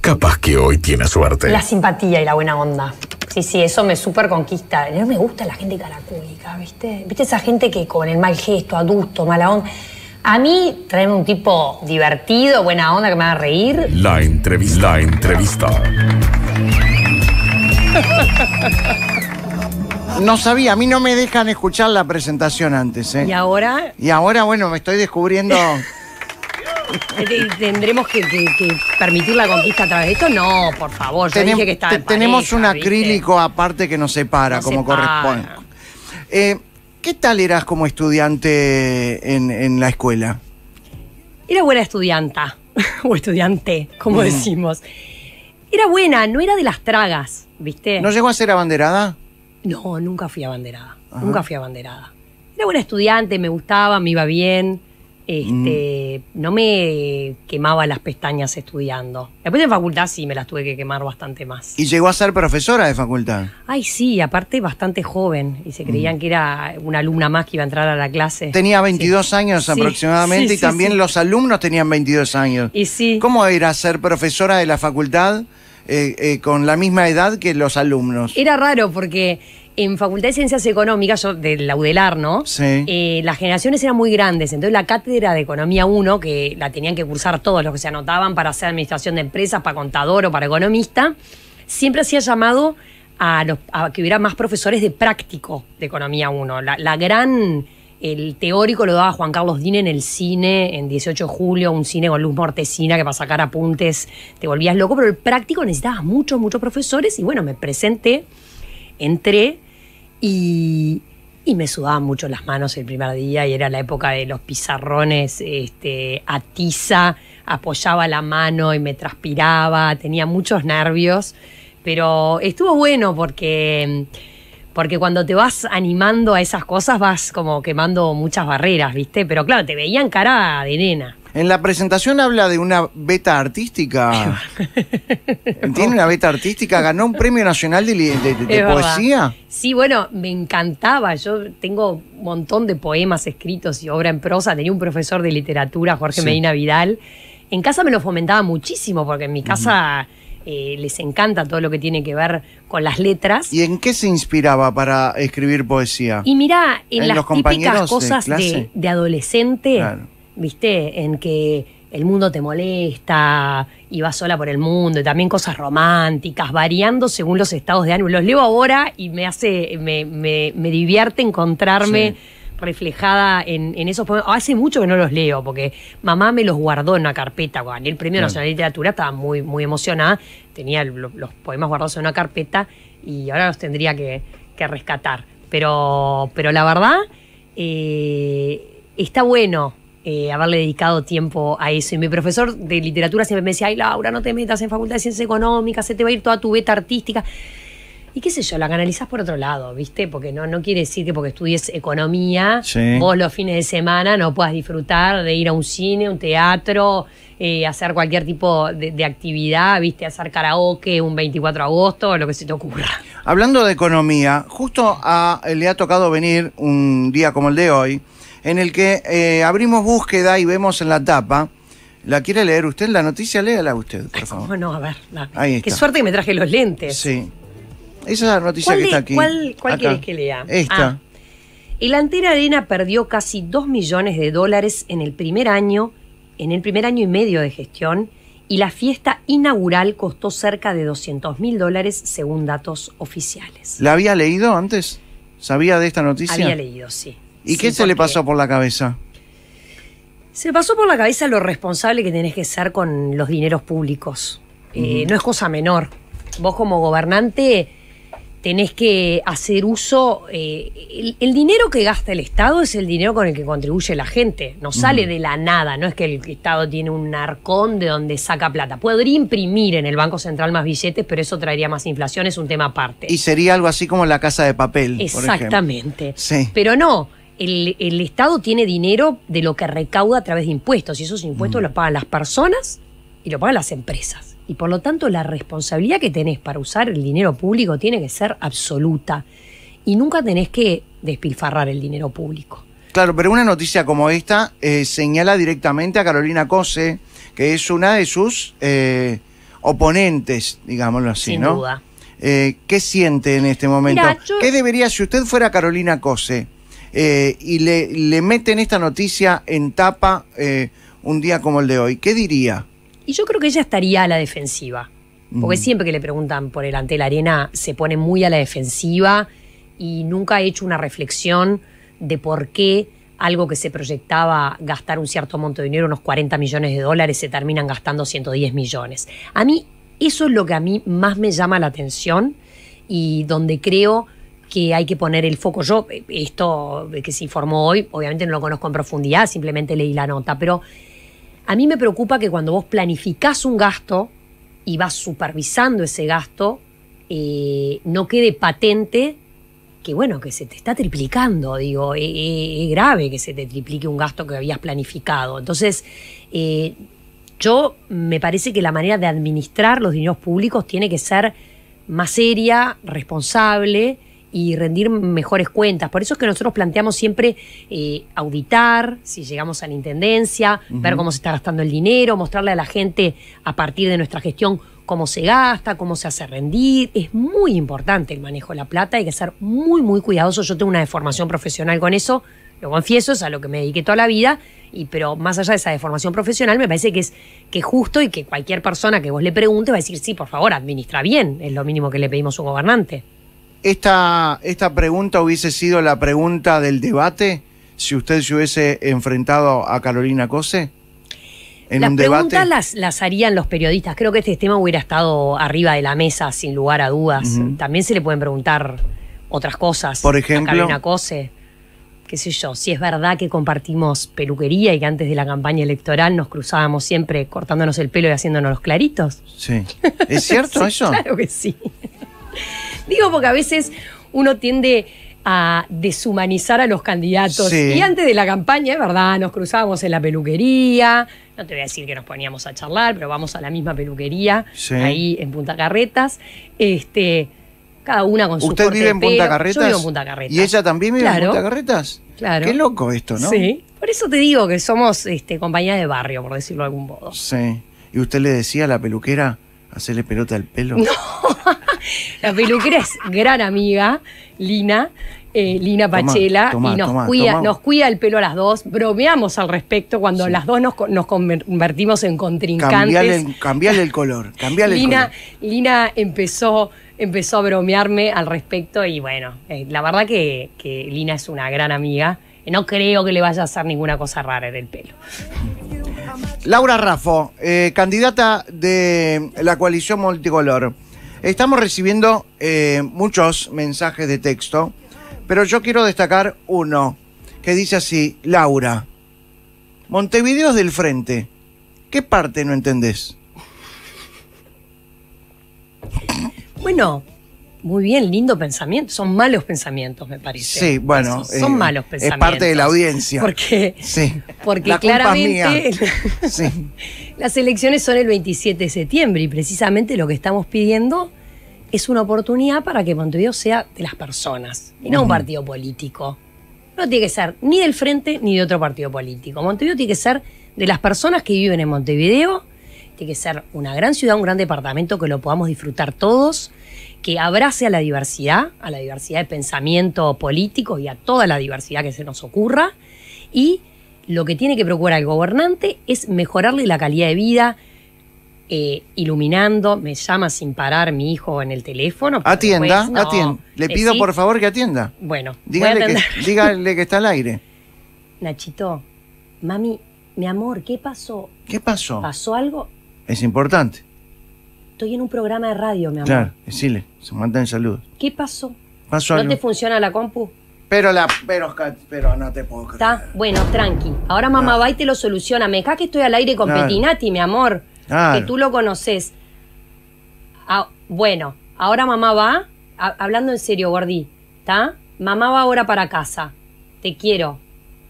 S1: Capaz que hoy tiene suerte. La
S3: simpatía y la buena onda. Sí, sí, eso me súper conquista. No me gusta la gente caracúlica, ¿viste? ¿Viste esa gente que con el mal gesto, adusto, mala onda? A mí traen un tipo divertido, buena onda, que me haga reír.
S1: La entrevista. La entrevista.
S2: No sabía, a mí no me dejan escuchar la presentación antes, ¿eh? ¿Y ahora? Y ahora, bueno, me estoy descubriendo.
S3: ¿Tendremos que, permitir la conquista a través de esto? No, por favor, yo que está Tenemos un acrílico
S2: aparte que nos separa, como corresponde. Eh, ¿Qué tal eras como estudiante en, la escuela?
S3: Era buena estudianta, o estudiante, como mm. decimos. Era buena, no era de las tragas, ¿viste? ¿No llegó
S2: a ser abanderada? No, nunca fui abanderada. Nunca fui
S3: abanderada. Era buena estudiante, me gustaba, me iba bien. Este, mm. No me quemaba las pestañas estudiando. Después de facultad sí me las tuve que quemar bastante más.
S2: ¿Y llegó a ser profesora de facultad?
S3: Ay, sí, aparte bastante joven. Y se creían mm. que era una alumna más que iba a entrar a la clase. Tenía 22 años aproximadamente y también los
S2: alumnos tenían 22 años. Y sí. ¿Cómo era ser profesora de la facultad eh, eh, con la misma edad que los alumnos?
S3: Era raro porque en Facultad de Ciencias Económicas, yo de la ¿no? Sí. Eh, las generaciones eran muy grandes, entonces la cátedra de Economía 1, que la tenían que cursar todos los que se anotaban para hacer administración de empresas, para contador o para economista, siempre hacía llamado a, que hubiera más profesores de práctico de Economía 1. La, gran... El teórico lo daba Juan Carlos Dine en el cine, en 18 de julio, un cine con luz mortecina que para sacar apuntes te volvías loco, pero el práctico necesitabas muchos, muchos profesores y bueno, me presenté, entré y, me sudaban mucho las manos el primer día y era la época de los pizarrones este, a tiza, apoyaba la mano y me transpiraba, tenía muchos nervios, pero estuvo bueno porque, porque cuando te vas animando a esas cosas vas como quemando muchas barreras, ¿viste? Pero claro, te veían cara
S2: de nena. En la presentación habla de una beta artística. Tiene una beta artística, ganó un premio nacional de, poesía.
S3: Sí, bueno, me encantaba. Yo tengo un montón de poemas escritos y obra en prosa. Tenía un profesor de literatura, Jorge Medina Vidal. En casa me lo fomentaba muchísimo, porque en mi casa. Eh, les encanta todo lo que tiene que ver con las
S2: letras. ¿Y en qué se inspiraba para escribir poesía? Y
S3: mira, en, las típicas cosas de, adolescente, ¿viste? En que el mundo te molesta y vas sola por el mundo, y también cosas románticas, variando según los estados de ánimo. Los leo ahora y me hace, me, divierte encontrarme. reflejada en, en esos poemas. Hace mucho que no los leo, porque mamá me los guardó en una carpeta. Cuando gané el Premio Nacional de Literatura estaba muy, muy emocionada, tenía los, poemas guardados en una carpeta y ahora los tendría que, rescatar. Pero, pero la verdad, eh, está bueno eh, haberle dedicado tiempo a eso. Y mi profesor de literatura siempre me decía, ay Laura, no te metas en Facultad de Ciencias Económicas, se te va a ir toda tu beta artística. Y qué sé yo, la canalizás por otro lado, ¿viste? Porque no, no quiere decir que porque estudies economía, vos los fines de semana no puedas disfrutar de ir a un cine, un teatro, eh, hacer cualquier tipo de, actividad, viste, hacer karaoke un 24 de agosto, lo que se te ocurra.
S2: Hablando de economía, justo le ha tocado venir un día como el de hoy, en el que eh, abrimos búsqueda y vemos en la tapa. ¿La quiere leer usted? La noticia, léala usted, por favor. no? a ver. Qué suerte que me traje los lentes. Sí. Esa es la noticia que está aquí. ¿Cuál, querés que lea? Esta.
S3: Ah. Arena perdió casi 2 millones de dólares en el primer año, en el primer año y medio de gestión, y la fiesta inaugural costó cerca de 200 mil dólares según datos oficiales.
S2: ¿La había leído antes? ¿Sabía de esta noticia? Había leído, sí. ¿Y qué se le pasó por la cabeza? Se
S3: pasó por la cabeza lo responsable que tenés que ser con los dineros públicos. Eh, no es cosa menor. Vos como gobernante tenés que hacer uso. Eh, el, dinero que gasta el Estado es el dinero con el que contribuye la gente. No sale de la nada. No es que el Estado tiene un arcón de donde saca plata. Podría imprimir en el Banco Central más billetes, pero eso traería más inflación. Es un tema aparte. Y
S2: sería algo así como la casa de papel.
S3: Exactamente. Sí. Pero no el, Estado tiene dinero de lo que recauda a través de impuestos y esos impuestos mm. los pagan las personas y lo pagan las empresas. Y por lo tanto la responsabilidad que tenés para usar el dinero público tiene que ser absoluta y nunca tenés que despilfarrar el dinero público.
S2: Claro, pero una noticia como esta eh, señala directamente a Carolina Cose, que es una de sus eh, oponentes, digámoslo así, Sin ¿no? Duda. Eh, ¿Qué siente en este momento? ¿Qué debería, si usted fuera Carolina Cose, eh, y le, meten esta noticia en tapa eh, un día como el de hoy. ¿Qué diría?
S3: Y yo creo que ella estaría a la defensiva, porque mm. siempre que le preguntan por el ante la arena se pone muy a la defensiva y nunca ha hecho una reflexión de por qué algo que se proyectaba gastar un cierto monto de dinero, unos 40 millones de dólares, se terminan gastando 110 millones. A mí eso es lo que a mí más me llama la atención y donde creo que hay que poner el foco. Yo, eh, esto que se informó hoy, obviamente no lo conozco en profundidad, simplemente leí la nota, pero a mí me preocupa que cuando vos planificás un gasto y vas supervisando ese gasto, eh, no quede patente que, bueno, que se te está triplicando, digo, e, e, es, grave que se te triplique un gasto que habías planificado. Entonces, eh, yo me parece que la manera de administrar los dineros públicos tiene que ser más seria, responsable, y rendir mejores cuentas. Por eso es que nosotros planteamos siempre eh, auditar, si llegamos a la intendencia, ver cómo se está gastando el dinero, mostrarle a la gente a partir de nuestra gestión cómo se gasta, cómo se hace rendir. Es muy importante el manejo de la plata, hay que ser muy, muy cuidadoso. Yo tengo una deformación profesional con eso, lo confieso, es a lo que me dediqué toda la vida, y, pero más allá de esa deformación profesional, me parece que es, que justo y que cualquier persona que vos le pregunte va a decir, sí, por favor, administra bien, es lo mínimo que le pedimos a un gobernante
S2: esta, esta pregunta hubiese sido la pregunta del debate si usted se hubiese enfrentado a Carolina Cose? En las un preguntas debate.
S3: Las, las, harían los periodistas. Creo que este tema hubiera estado arriba de la mesa, sin lugar a dudas. También se le pueden preguntar otras cosas. Por ejemplo. A Carolina Cose qué sé yo, si es verdad que compartimos peluquería y que antes de la campaña electoral nos cruzábamos siempre cortándonos el pelo y haciéndonos los claritos. Sí. ¿Es cierto eso? Claro que sí. Digo porque a veces uno tiende a deshumanizar a los candidatos. Y antes de la campaña, es verdad, nos cruzábamos en la peluquería. No te voy a decir que nos poníamos a charlar, pero vamos a la misma peluquería, ahí en Punta Carretas. Este, cada una con su ¿Usted vive en Punta Carretas? Yo vivo en Punta Carretas. ¿Y ella también vive en Punta Carretas? Claro. Qué loco esto, ¿no? Sí. Por eso te digo que somos este, compañía de barrio, por decirlo de algún modo.
S2: Sí. ¿Y usted le decía a la peluquera, hacerle pelota al pelo?
S3: No. La peluquera es gran amiga, Lina. Eh, Lina Pachela, y nos, cuida, nos cuida el pelo a las dos, bromeamos al respecto cuando las dos nos, convertimos en contrincantes. Cambiarle
S2: el, color, Lina,
S3: Lina empezó, empezó a bromearme al respecto y bueno, eh, la verdad que, Lina es una gran amiga. No creo que le vaya a hacer ninguna cosa rara en el pelo.
S2: Laura Raffo, eh, candidata de la coalición multicolor. Estamos recibiendo eh, muchos mensajes de texto, pero yo quiero destacar uno que dice así, Laura, Montevideo es del frente. ¿Qué parte no entendés?
S3: Bueno, muy bien, lindo pensamiento. Son malos pensamientos, me parece. Sí, bueno. son eh, malos pensamientos. Es parte de la audiencia. Porque, claramente las elecciones son el 27 de septiembre y precisamente lo que estamos pidiendo es una oportunidad para que Montevideo sea de las personas y no un partido político. No tiene que ser ni del frente ni de otro partido político. Montevideo tiene que ser de las personas que viven en Montevideo. Tiene que ser una gran ciudad, un gran departamento que lo podamos disfrutar todos, que abrace a la diversidad, a la diversidad de pensamiento político y a toda la diversidad que se nos ocurra. Y lo que tiene que procurar el gobernante es mejorarle la calidad de vida, eh, iluminando, me llama sin parar mi hijo en el teléfono. Atienda, atienda. Le pido por favor que atienda.
S2: Bueno, dígale que, dígale que está al aire. Nachito, mami, mi
S3: amor, ¿qué pasó? ¿Qué pasó? ¿Pasó algo?
S2: Es importante.
S3: Estoy en un programa de radio, mi amor. Claro,
S2: decile, se mandan salud.
S3: ¿Qué pasó? Pasó ¿No te funciona la compu?
S2: Pero la. Pero, pero no te puedo
S3: Está, bueno, tranqui. Ahora mamá va y te lo soluciona. Me que estoy al aire con Petinati, mi amor. Que tú lo conoces. Ah, bueno, ahora mamá va, hablando en serio, Gordi, ¿está? Mamá va ahora para casa. Te quiero.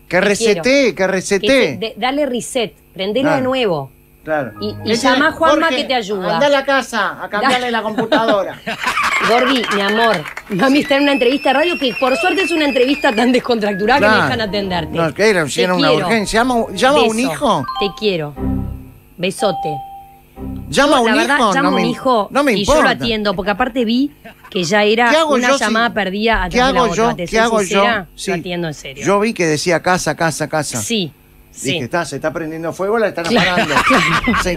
S2: Que resete, que resete.
S3: Dale reset, prendelo de nuevo. Claro. Y, y llama a Juanma que te ayuda. Anda a la casa a cambiarle la computadora. Gordi, mi amor, mami está en una entrevista de radio que por suerte es una entrevista tan descontracturada que me dejan atenderte. No, que era, una urgencia. ¿Llama, llama a un hijo? Te quiero besote.
S2: Llama a un hijo, a un
S3: hijo y yo lo atiendo, porque aparte vi que ya era una llamada perdida a ¿Qué hago yo? ¿Qué hago yo?
S2: yo? atiendo en serio. Yo vi que decía casa, casa, casa. Sí. está, se está prendiendo fuego, la están apagando. sí,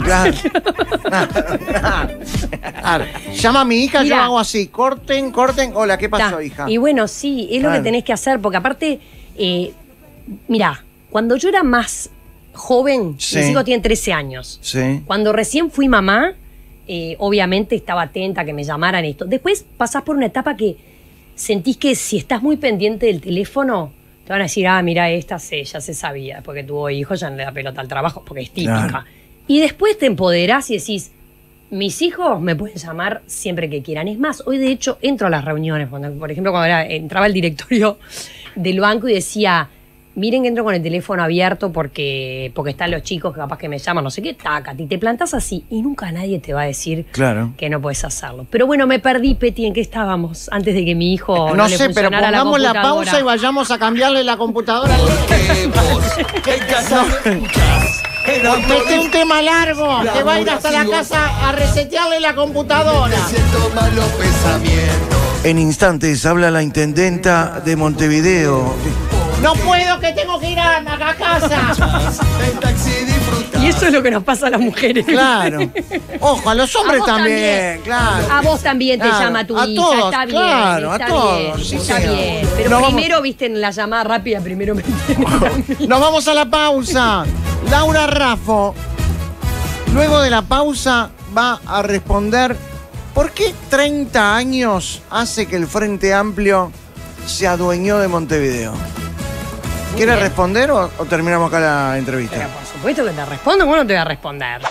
S2: claro. Llama a mi hija, y yo hago así, corten, corten. Hola, ¿qué pasó, hija? Y
S3: bueno, sí, es lo que tenés que hacer, porque aparte, eh, mirá, cuando yo era más joven, mis hijos tienen 13 años. Cuando recién fui mamá, eh, obviamente estaba atenta a que me llamaran esto. Después pasás por una etapa que sentís que si estás muy pendiente del teléfono, te van a decir, ah, mira, esta sí, ya se sabía, porque tuvo hijos, ya no le da pelota al trabajo, porque es típica. Y después te empoderás y decís, mis hijos me pueden llamar siempre que quieran. Es más, hoy de hecho entro a las reuniones. Cuando, por ejemplo, cuando entraba el directorio del banco y decía, miren que entro con el teléfono abierto porque, porque están los chicos que capaz que me llaman, no sé qué, taca, y te plantas así y nunca nadie te va a decir claro. que no puedes hacerlo. Pero bueno, me perdí, Peti, ¿en qué estábamos antes de que mi hijo... No, sé, pero pongamos la, pausa y
S2: vayamos a cambiarle la computadora. Porque este es un tema largo, Te va a ir hasta la casa a resetearle la computadora. En instantes habla la intendenta de Montevideo. No puedo, que tengo que ir a, a casa. Y eso es lo que nos pasa a las mujeres. Claro. Ojo, a los hombres también,
S3: claro. A vos también te llama tu a Todos, está bien. Claro, a todos. está bien. Pero primero, viste, en la llamada rápida, primero me
S2: Nos vamos a la pausa. Laura Raffo, luego de la pausa, va a responder por qué 30 años hace que el Frente Amplio se adueñó de Montevideo. ¿Quieres responder o, terminamos acá la entrevista? por supuesto
S3: que te respondo, bueno, te voy a responder.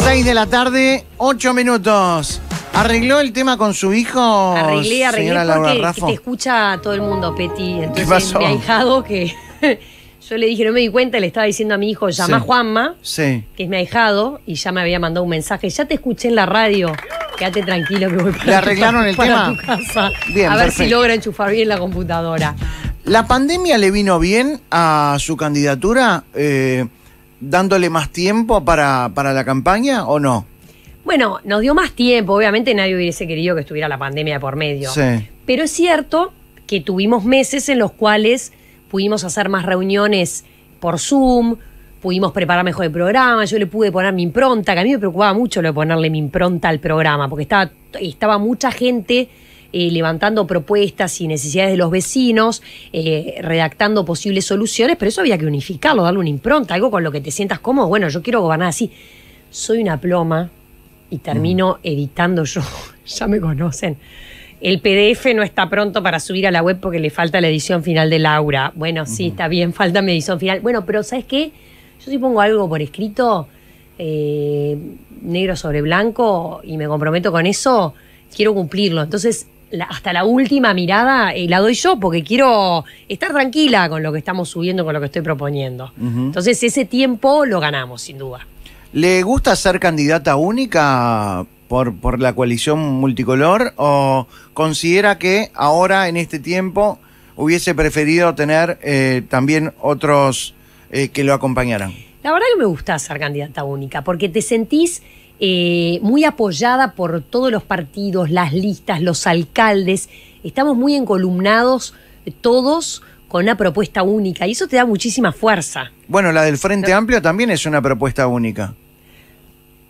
S2: 6 de la tarde, 8 minutos. ¿Arregló el tema con su hijo? Arreglé, arreglé porque te
S3: escucha todo el mundo, Peti. Entonces ¿Qué pasó? mi ahijado que yo le dije, no me di cuenta, le estaba diciendo a mi hijo, llama Juanma, que es mi ahijado, y ya me había mandado un mensaje, ya te escuché en la radio. Quédate tranquilo que voy ¿Le arreglaron el tema? Tu casa, a ver si logra enchufar bien la computadora.
S2: ¿La pandemia le vino bien a su candidatura, eh, dándole más tiempo para, la campaña o no?
S3: Bueno, nos dio más tiempo, obviamente nadie hubiese querido que estuviera la pandemia por medio. Pero es cierto que tuvimos meses en los cuales pudimos hacer más reuniones por Zoom, pudimos preparar mejor el programa, yo le pude poner mi impronta, que a mí me preocupaba mucho lo de ponerle mi impronta al programa, porque estaba mucha gente eh, levantando propuestas y necesidades de los vecinos, eh, redactando posibles soluciones, pero eso había que unificarlo, darle una impronta, algo con lo que te sientas cómodo. Bueno, yo quiero gobernar así. Soy una ploma y termino mm. editando yo, ya me conocen. El PDF no está pronto para subir a la web porque le falta la edición final de Laura. Bueno, sí, está bien, falta mi edición final. Bueno, pero ¿sabes qué? Yo si pongo algo por escrito, eh, negro sobre blanco, y me comprometo con eso, quiero cumplirlo. Entonces, hasta la última mirada eh, la doy yo porque quiero estar tranquila con lo que estamos subiendo, con lo que estoy proponiendo.
S2: Entonces
S3: ese tiempo lo ganamos, sin duda.
S2: ¿Le gusta ser candidata única por, por la coalición multicolor o considera que ahora, en este tiempo, hubiese preferido tener eh, también otros eh, que lo acompañaran?
S3: La verdad que me gusta ser candidata única porque te sentís eh, muy apoyada por todos los partidos, las listas, los alcaldes. Estamos muy encolumnados todos con una propuesta única y eso te da muchísima fuerza.
S2: Bueno, la del Frente Amplio también es una propuesta única.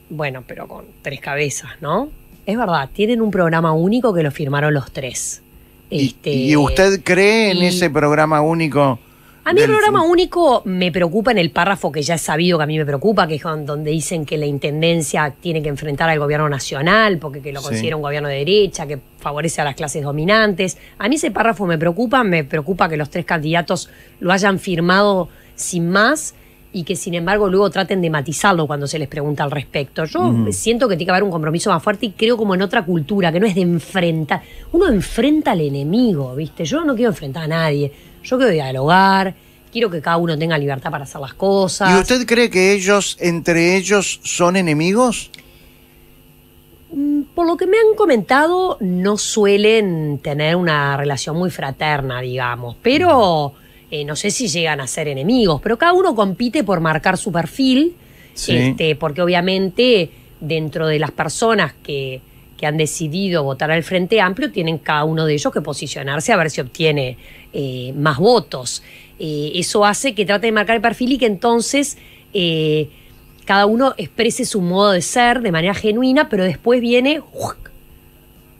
S3: Bueno, pero con tres cabezas, ¿no? Es verdad, tienen un programa único que lo firmaron los tres. ¿Y, este, usted
S2: cree en ese programa único a mí el programa
S3: único me preocupa en el párrafo que ya he sabido que a mí me preocupa, que es donde dicen que la intendencia tiene que enfrentar al gobierno nacional porque que lo considera un gobierno de derecha, que favorece a las clases dominantes. A mí ese párrafo me preocupa, me preocupa que los tres candidatos lo hayan firmado sin más y que sin embargo luego traten de matizarlo cuando se les pregunta al respecto. Yo siento que tiene que haber un compromiso más fuerte y creo como en otra cultura, que no es de enfrentar. Uno enfrenta al enemigo, ¿viste? Yo no quiero enfrentar a nadie. Yo quiero dialogar, quiero que cada uno tenga libertad para hacer las cosas. ¿Y usted
S2: cree que ellos, entre ellos, son enemigos? Mm, por lo que
S3: me han comentado, no suelen tener una relación muy fraterna, digamos, pero mm. eh, no sé si llegan a ser enemigos, pero cada uno compite por marcar su perfil, este, porque obviamente dentro de las personas que, que han decidido votar al Frente Amplio, tienen cada uno de ellos que posicionarse a ver si obtiene eh, más votos. Eh, eso hace que trate de marcar el perfil y que entonces eh, cada uno exprese su modo de ser de manera genuina, pero después viene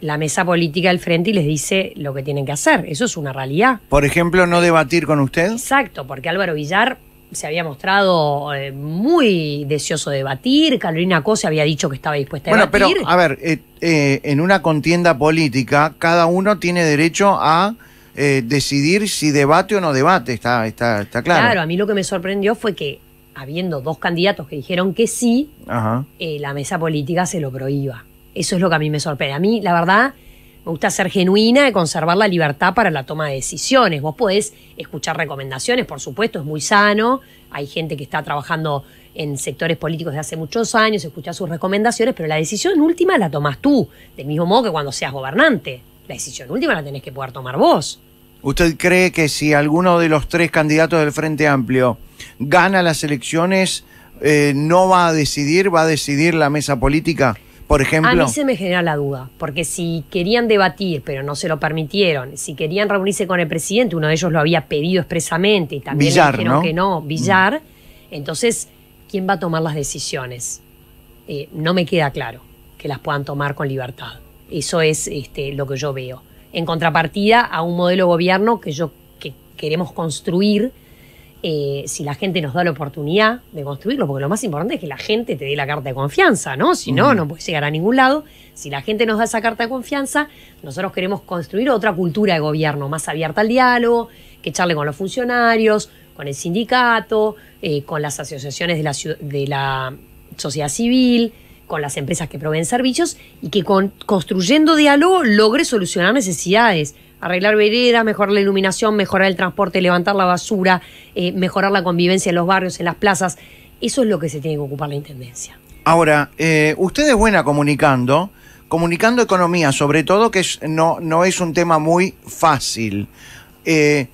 S3: la mesa política del frente y les dice lo que tienen que hacer. Eso es una realidad.
S2: Por ejemplo, no debatir con usted. Exacto,
S3: porque Álvaro Villar se había mostrado eh, muy deseoso de debatir, Carolina Cosa había dicho que estaba dispuesta a debatir. Bueno,
S2: pero a ver, eh, eh, en una contienda política cada uno tiene derecho a decidir si debate o no debate, está, está, está claro. Claro, a mí
S3: lo que me sorprendió fue que habiendo dos candidatos que dijeron que sí, Ajá. la mesa política se lo prohíba. Eso es lo que a mí me sorprende. A mí, la verdad me gusta ser genuina y conservar la libertad para la toma de decisiones. Vos podés escuchar recomendaciones, por supuesto, es muy sano. Hay gente que está trabajando en sectores políticos de hace muchos años, escuchá sus recomendaciones, pero la decisión última la tomás tú, del mismo modo que cuando seas gobernante. La decisión última la tenés que poder tomar
S2: vos. ¿Usted cree que si alguno de los tres candidatos del Frente Amplio gana las elecciones, eh, no va a decidir, va a decidir la mesa política? A mí se
S3: me genera la duda, porque si querían debatir, pero no se lo permitieron, si querían reunirse con el presidente, uno de ellos lo había pedido expresamente y también dijeron que no, mm. Villar, entonces, ¿quién va a tomar las decisiones? Eh, no me queda claro que las puedan tomar con libertad. Eso es este, lo que yo veo. En contrapartida a un modelo de gobierno que yo que queremos construir, eh, si la gente nos da la oportunidad de construirlo, porque lo más importante es que la gente te dé la carta de confianza, ¿no? Si no, no puedes llegar a ningún lado. Si la gente nos da esa carta de confianza, nosotros queremos construir otra cultura de gobierno más abierta al diálogo, que charle con los funcionarios, con el sindicato, eh, con las asociaciones de la, de la sociedad civil, con las empresas que proveen servicios y que construyendo diálogo logre solucionar necesidades arreglar veredas, mejorar la iluminación, mejorar el transporte, levantar la basura, eh, mejorar la convivencia en los barrios, en las plazas. Eso es lo que se tiene que ocupar la Intendencia.
S2: Ahora, eh, usted es buena comunicando, comunicando economía, sobre todo que no, es un tema muy fácil. Eh,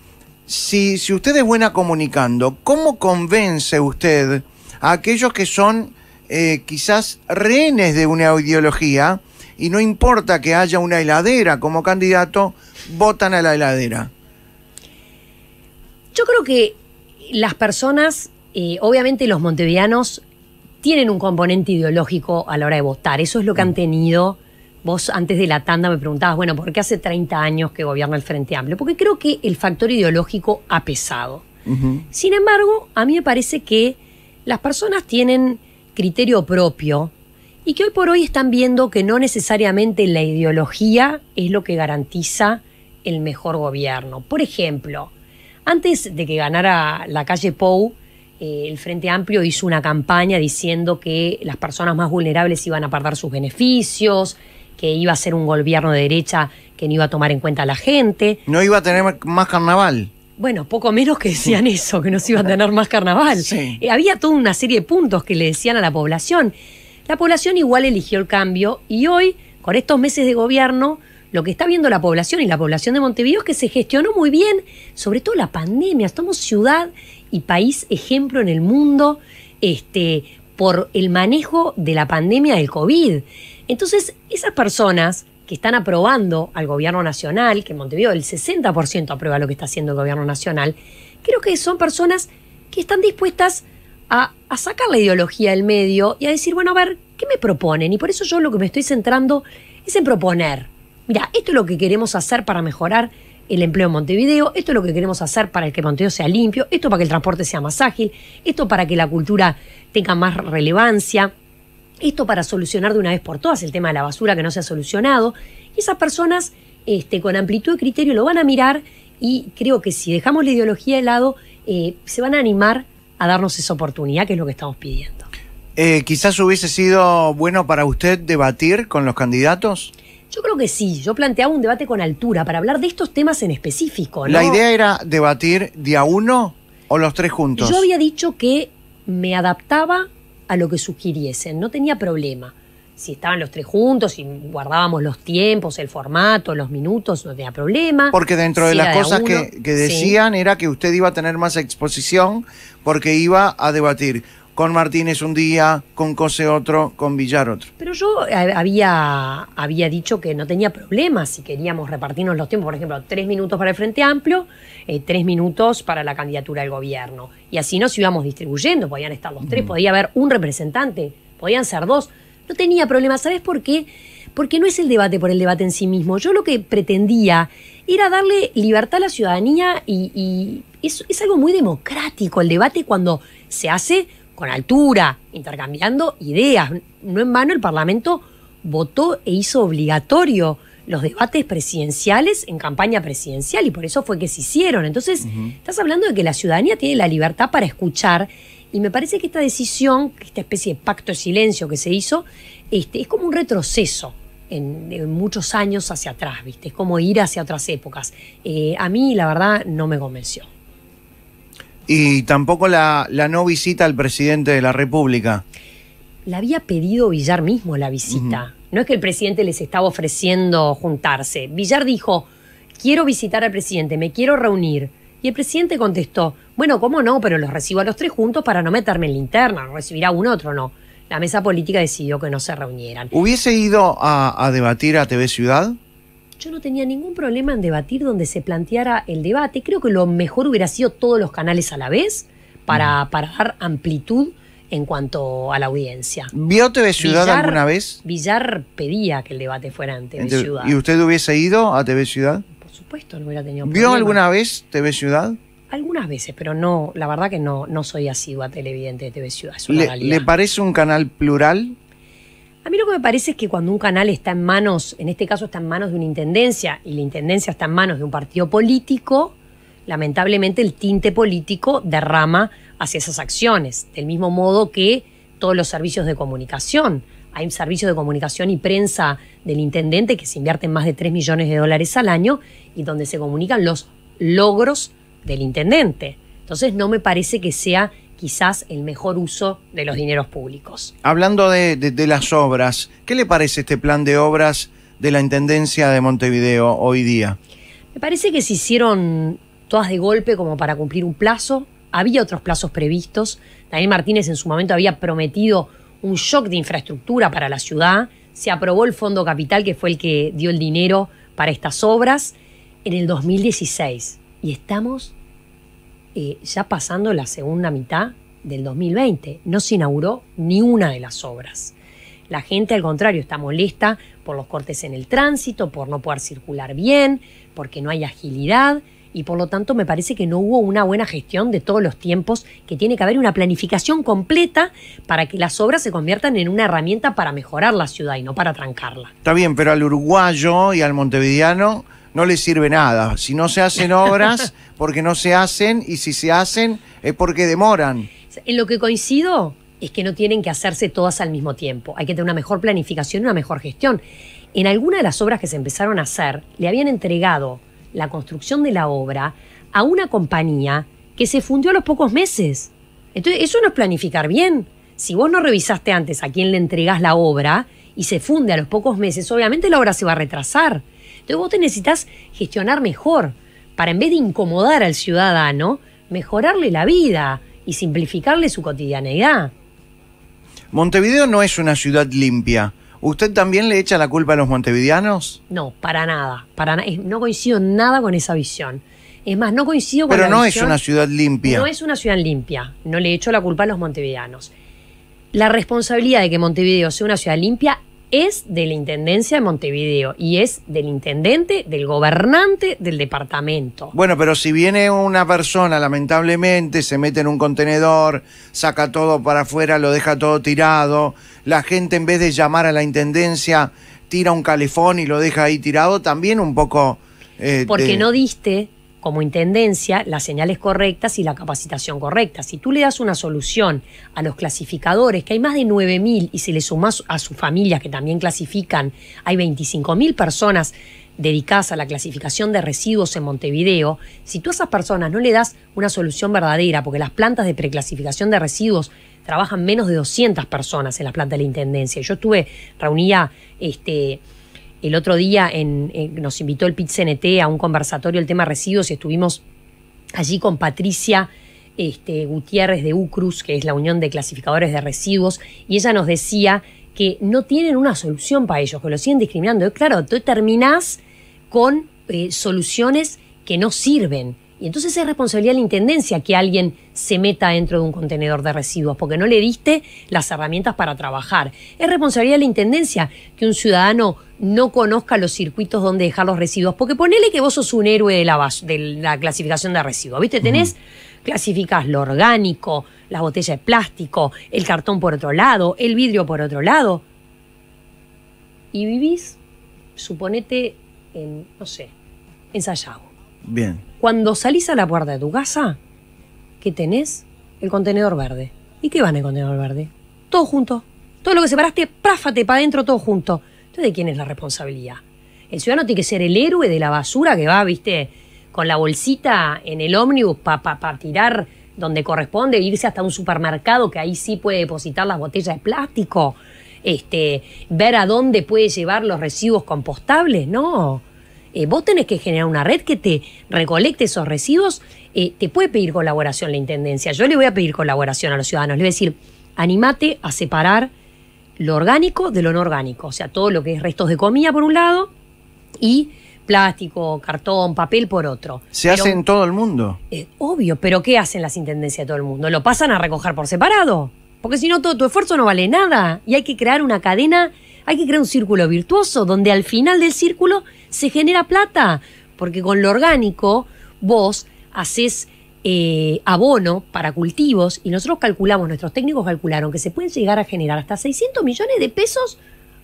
S2: si, usted es buena comunicando, ¿cómo convence usted a aquellos que son quizás rehenes de una ideología y no importa que haya una heladera como candidato, votan a la heladera.
S3: Yo creo que las personas, eh, obviamente los montevianos, tienen un componente ideológico a la hora de votar. Eso es lo que han mm. tenido. Vos antes de la tanda me preguntabas, bueno, ¿por qué hace 30 años que gobierna el Frente Amplio? Porque creo que el factor ideológico ha pesado. Sin embargo, a mí me parece que las personas tienen criterio propio y que hoy por hoy están viendo que no necesariamente la ideología es lo que garantiza el mejor gobierno. Por ejemplo, antes de que ganara la calle Pou, eh, el Frente Amplio hizo una campaña diciendo que las personas más vulnerables iban a perder sus beneficios, que iba a ser un gobierno de derecha que no iba a tomar en cuenta a la gente.
S2: No iba a tener más carnaval.
S3: Bueno, poco menos que decían eso, que no se iba a tener más carnaval. Eh, había toda una serie de puntos que le decían a la población. La población igual eligió el cambio y hoy, con estos meses de gobierno, lo que está viendo la población y la población de Montevideo es que se gestionó muy bien, sobre todo la pandemia. Estamos ciudad y país ejemplo en el mundo este, por el manejo de la pandemia del COVID. Entonces, esas personas que están aprobando al gobierno nacional, que en Montevideo el 60% aprueba lo que está haciendo el gobierno nacional, creo que son personas que están dispuestas a, sacar la ideología del medio y a decir, bueno, a ver, ¿qué me proponen? Y por eso yo lo que me estoy centrando es en proponer. Mira, esto es lo que queremos hacer para mejorar el empleo en Montevideo, esto es lo que queremos hacer para que Montevideo sea limpio, esto para que el transporte sea más ágil, esto para que la cultura tenga más relevancia, esto para solucionar de una vez por todas el tema de la basura que no se ha solucionado. Y esas personas este, con amplitud de criterio lo van a mirar y creo que si dejamos la ideología de lado, eh, se van a animar a darnos esa oportunidad, que es lo que estamos
S2: pidiendo. Eh, quizás hubiese sido bueno para usted debatir con los candidatos.
S3: Yo creo que sí, yo planteaba un debate con altura para hablar de estos temas en específico. ¿La idea
S2: era debatir día uno o los tres juntos? Yo
S3: había dicho que me adaptaba a lo que sugiriesen, no tenía problema si estaban los tres juntos, si guardábamos los tiempos, el formato, los minutos, no tenía problema. Porque dentro de las cosas que,
S2: decían era que usted iba a tener más exposición porque iba a debatir con Martínez un día, con Cose otro, con Villar otro.
S3: Pero yo eh, había, había dicho que no tenía problema si queríamos repartirnos los tiempos, por ejemplo, tres minutos para el Frente Amplio, eh, tres minutos para la candidatura del gobierno. Y así nos íbamos distribuyendo, podían estar los tres, mm. podía haber un representante, podían ser dos no tenía problema, ¿sabes por qué? Porque no es el debate por el debate en sí mismo. Yo lo que pretendía era darle libertad a la ciudadanía y, es, algo muy democrático el debate cuando se hace con altura, intercambiando ideas. No en vano el Parlamento votó e hizo obligatorio los debates presidenciales en campaña presidencial y por eso fue que se hicieron. Entonces, estás hablando de que la ciudadanía tiene la libertad para escuchar y me parece que esta decisión, esta especie de pacto de silencio que se hizo, este, es como un retroceso en, muchos años hacia atrás, ¿viste? Es como ir hacia otras épocas. Eh, a mí, la verdad, no me
S2: convenció. Y tampoco la, no visita al presidente de la República.
S3: La había pedido Villar mismo la visita. No es que el presidente les estaba ofreciendo juntarse. Villar dijo, quiero visitar al presidente, me quiero reunir. Y el presidente contestó, bueno, ¿cómo no? Pero los recibo a los tres juntos para no meterme en la interna, recibirá un otro, no. La mesa política decidió que no se reunieran. ¿Hubiese
S2: ido a, debatir a TV Ciudad?
S3: Yo no tenía ningún problema en debatir donde se planteara el debate. Creo que lo mejor hubiera sido todos los canales a la vez para, mm. dar amplitud en cuanto a la audiencia.
S2: ¿Vio TV Ciudad alguna
S3: vez? Villar pedía que el debate fuera
S2: en TV Ciudad. ¿Y usted hubiese ido a TV Ciudad?
S3: ¿Vio alguna
S2: vez TV Ciudad?
S3: Algunas veces, pero no, la verdad que no, no soy asidua televidente de TV Ciudad. ¿Le
S2: parece un canal plural?
S3: A mí lo que me parece es que cuando un canal está en manos, en este caso está en manos de una intendencia, y la intendencia está en manos de un partido político, lamentablemente el tinte político derrama hacia esas acciones, del mismo modo que todos los servicios de comunicación hay un servicio de comunicación y prensa del intendente que se invierten más de 3 millones de dólares al año y donde se comunican los logros del intendente. Entonces no me parece que sea quizás el mejor uso de los dineros públicos.
S2: Hablando de, las obras, ¿qué le parece este plan de obras de la Intendencia de Montevideo hoy día?
S3: Me parece que se hicieron todas de golpe como para cumplir un plazo. Había otros plazos previstos. Daniel Martínez en su momento había prometido un shock de infraestructura para la ciudad. Se aprobó el Fondo Capital, que fue el que dio el dinero para estas obras, en el 2016. Y estamos eh, ya pasando la segunda mitad del 2020. No se inauguró ni una de las obras. La gente, al contrario, está molesta por los cortes en el tránsito, por no poder circular bien, porque no hay agilidad y por lo tanto me parece que no hubo una buena gestión de todos los tiempos, que tiene que haber una planificación completa para que las obras se conviertan en una herramienta para mejorar la ciudad y no para trancarla.
S2: Está bien, pero al uruguayo y al montevideano no le sirve nada. Si no se hacen obras, porque no se hacen, y si se hacen, es porque demoran.
S3: En lo que coincido es que no tienen que hacerse todas al mismo tiempo. Hay que tener una mejor planificación, y una mejor gestión. En alguna de las obras que se empezaron a hacer, le habían entregado la construcción de la obra a una compañía que se fundió a los pocos meses. Entonces, eso no es planificar bien. Si vos no revisaste antes a quién le entregás la obra y se funde a los pocos meses, obviamente la obra se va a retrasar. Entonces vos te necesitas gestionar mejor para en vez de incomodar al ciudadano, mejorarle la vida y simplificarle su cotidianeidad.
S2: Montevideo no es una ciudad limpia. ¿Usted también le echa la culpa a los montevideanos?
S3: No, para nada. Eh, no coincido nada con esa visión. Es más, no coincido con Pero no es una ciudad limpia. No es una ciudad limpia. No le echo la culpa a los montevideanos. La responsabilidad de que Montevideo sea una ciudad limpia es de la Intendencia de Montevideo y es del intendente, del gobernante del departamento.
S2: Bueno, pero si viene una persona, lamentablemente, se mete en un contenedor, saca todo para afuera, lo deja todo tirado, la gente en vez de llamar a la Intendencia, tira un calefón y lo deja ahí tirado, también un poco... Eh, Porque no
S3: diste como intendencia las señales correctas y la capacitación correcta. Si tú le das una solución a los clasificadores, que hay más de 9.000 y si le sumas a sus familias que también clasifican, hay 25.000 personas dedicadas a la clasificación de residuos en Montevideo, si tú a esas personas no le das una solución verdadera, porque las plantas de preclasificación de residuos trabajan menos de 200 personas en la planta de la Intendencia. Yo estuve reunida este, el otro día en, nos invitó el PIT CNT a un conversatorio el tema residuos y estuvimos allí con Patricia este, Gutiérrez de UCRUS, que es la Unión de Clasificadores de Residuos, y ella nos decía que no tienen una solución para ellos, que lo siguen discriminando. Claro, tú terminás con eh, soluciones que no sirven. Y entonces es responsabilidad de la Intendencia que alguien se meta dentro de un contenedor de residuos, porque no le diste las herramientas para trabajar. Es responsabilidad de la Intendencia que un ciudadano no conozca los circuitos donde dejar los residuos, porque ponele que vos sos un héroe de la, clasificación de residuos, ¿viste? Tenés, clasificás lo orgánico, las botellas de plástico, el cartón por otro lado, el vidrio por otro lado, y vivís, suponete, en, no sé, ensayado. Bien. Cuando salís a la puerta de tu casa, ¿qué tenés? El contenedor verde. ¿Y qué va en el contenedor verde? Todo junto. Todo lo que separaste, práfate para adentro todo junto. Entonces, ¿de quién es la responsabilidad? El ciudadano tiene que ser el héroe de la basura que va, viste, con la bolsita en el ómnibus para tirar donde corresponde, irse hasta un supermercado que ahí sí puede depositar las botellas de plástico, este, ver a dónde puede llevar los residuos compostables, no. Eh, vos tenés que generar una red que te recolecte esos residuos, eh, te puede pedir colaboración la Intendencia. Yo le voy a pedir colaboración a los ciudadanos, le voy a decir, animate a separar lo orgánico de lo no orgánico, o sea, todo lo que es restos de comida por un lado y plástico, cartón, papel por otro. ¿Se hacen hace en
S2: todo el mundo?
S3: Eh, obvio, pero ¿qué hacen las intendencias de todo el mundo? ¿Lo pasan a recoger por separado? Porque si no, todo tu esfuerzo no vale nada y hay que crear una cadena hay que crear un círculo virtuoso donde al final del círculo se genera plata, porque con lo orgánico vos haces eh, abono para cultivos y nosotros calculamos, nuestros técnicos calcularon que se pueden llegar a generar hasta 600 millones de pesos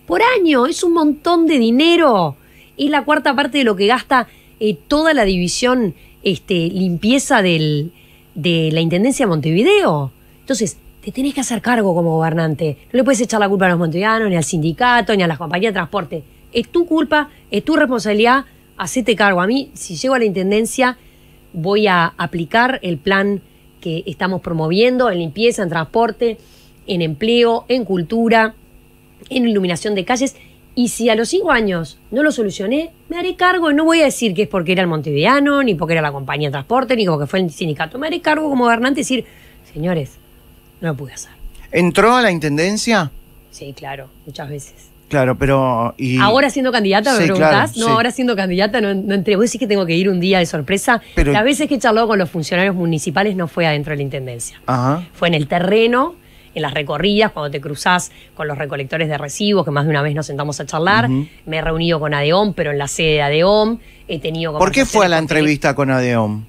S3: por año. Es un montón de dinero. Es la cuarta parte de lo que gasta eh, toda la división este, limpieza de la Intendencia de Montevideo. Entonces, te tenés que hacer cargo como gobernante. No le puedes echar la culpa a los montevianos, ni al sindicato, ni a las compañías de transporte. Es tu culpa, es tu responsabilidad, hacete cargo. A mí, si llego a la intendencia, voy a aplicar el plan que estamos promoviendo en limpieza, en transporte, en empleo, en cultura, en iluminación de calles. Y si a los cinco años no lo solucioné, me haré cargo no voy a decir que es porque era el montevideano, ni porque era la compañía de transporte, ni porque fue el sindicato. Me haré cargo como gobernante y decir, señores, no lo pude hacer.
S2: ¿Entró a la intendencia?
S3: Sí, claro, muchas veces.
S2: Claro, pero. Y... Ahora
S3: siendo candidata, me preguntás. no, ahora siendo candidata no, entré. Vos decís que tengo que ir un día de sorpresa. Pero... Las veces que he charlado con los funcionarios municipales no fue adentro de la intendencia. Ajá. Fue en el terreno, en las recorridas, cuando te cruzás con los recolectores de recibos, que más de una vez nos sentamos a charlar. Me he reunido con ADEOM, pero en la sede de ADEOM. He tenido. ¿Por qué fue a la
S2: entrevista con ADEOM?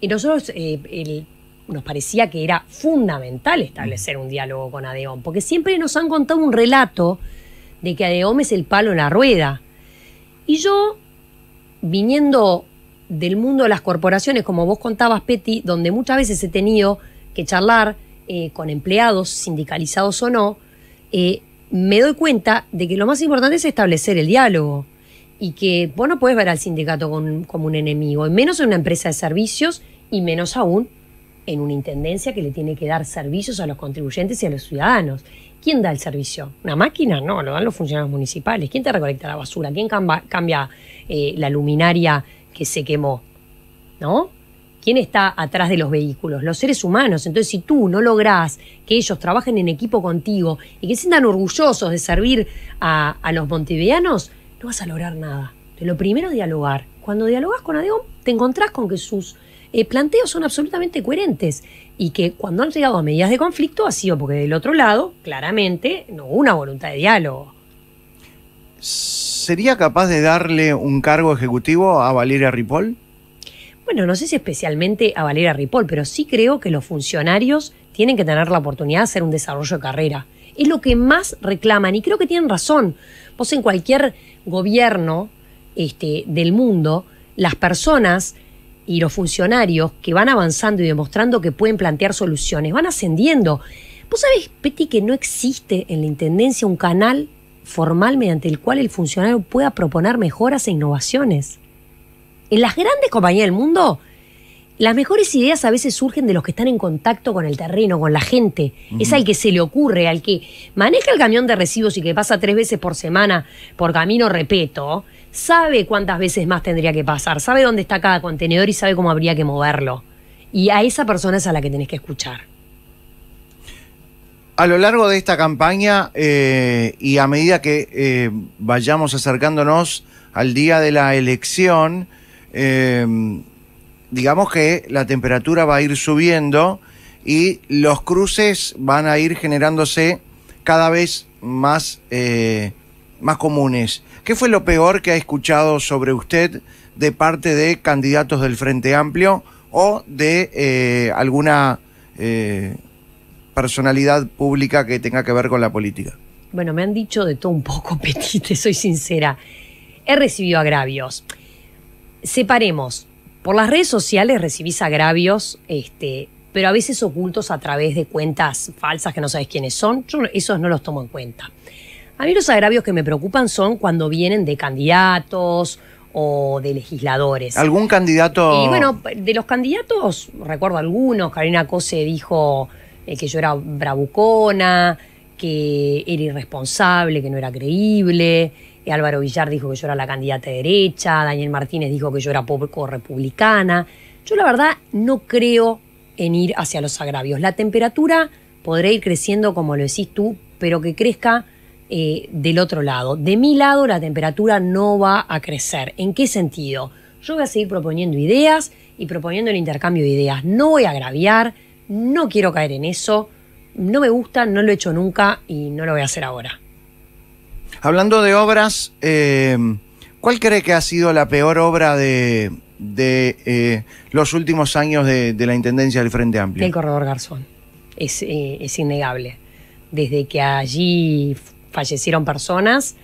S3: Y nosotros, eh, el nos parecía que era fundamental establecer un diálogo con Adeón, porque siempre nos han contado un relato de que Adeón es el palo en la rueda. Y yo, viniendo del mundo de las corporaciones, como vos contabas, Peti, donde muchas veces he tenido que charlar eh, con empleados, sindicalizados o no, eh, me doy cuenta de que lo más importante es establecer el diálogo y que vos no podés ver al sindicato como un, como un enemigo, menos en una empresa de servicios y menos aún en una intendencia que le tiene que dar servicios a los contribuyentes y a los ciudadanos. ¿Quién da el servicio? ¿Una máquina? No, lo dan los funcionarios municipales. ¿Quién te recolecta la basura? ¿Quién cambia eh, la luminaria que se quemó? ¿No? ¿Quién está atrás de los vehículos? Los seres humanos. Entonces, si tú no lográs que ellos trabajen en equipo contigo y que sientan orgullosos de servir a, los montevideanos, no vas a lograr nada. lo primero es dialogar. Cuando dialogas con Adeón, te encontrás con que sus eh, planteos son absolutamente coherentes y que cuando han llegado a medidas de conflicto ha sido porque del otro lado, claramente, no hubo una voluntad de diálogo.
S2: ¿Sería capaz de darle un cargo ejecutivo a Valeria Ripoll?
S3: Bueno, no sé si especialmente a Valeria Ripoll, pero sí creo que los funcionarios tienen que tener la oportunidad de hacer un desarrollo de carrera. Es lo que más reclaman y creo que tienen razón. Pues en cualquier gobierno este, del mundo, las personas y los funcionarios que van avanzando y demostrando que pueden plantear soluciones, van ascendiendo. Vos sabés, Peti, que no existe en la Intendencia un canal formal mediante el cual el funcionario pueda proponer mejoras e innovaciones. En las grandes compañías del mundo, las mejores ideas a veces surgen de los que están en contacto con el terreno, con la gente. Es al que se le ocurre, al que maneja el camión de recibos y que pasa tres veces por semana por camino repeto, sabe cuántas veces más tendría que pasar, sabe dónde está cada contenedor y sabe cómo habría que moverlo. Y a esa persona es a la que tenés que escuchar.
S2: A lo largo de esta campaña eh, y a medida que eh, vayamos acercándonos al día de la elección, eh, digamos que la temperatura va a ir subiendo y los cruces van a ir generándose cada vez más más comunes. ¿Qué fue lo peor que ha escuchado sobre usted de parte de candidatos del Frente Amplio o de eh, alguna eh, personalidad pública que tenga que ver con la política?
S3: Bueno, me han dicho de todo un poco, Petite, soy sincera. He recibido agravios. Separemos. Por las redes sociales recibís agravios, este, pero a veces ocultos a través de cuentas falsas que no sabes quiénes son. Yo esos no los tomo en cuenta. A mí los agravios que me preocupan son cuando vienen de candidatos o de legisladores. ¿Algún
S2: candidato? Y bueno,
S3: de los candidatos, recuerdo algunos, Karina Cose dijo eh, que yo era bravucona, que era irresponsable, que no era creíble, eh, Álvaro Villar dijo que yo era la candidata de derecha, Daniel Martínez dijo que yo era poco republicana. Yo la verdad no creo en ir hacia los agravios. La temperatura podrá ir creciendo como lo decís tú, pero que crezca eh, del otro lado. De mi lado la temperatura no va a crecer. ¿En qué sentido? Yo voy a seguir proponiendo ideas y proponiendo el intercambio de ideas. No voy a agraviar, no quiero caer en eso, no me gusta, no lo he hecho nunca y no lo voy a hacer ahora.
S2: Hablando de obras, eh, ¿cuál cree que ha sido la peor obra de, eh, los últimos años de, la Intendencia del Frente Amplio?
S3: El Corredor Garzón. Es, es innegable. Desde que allí fallecieron personas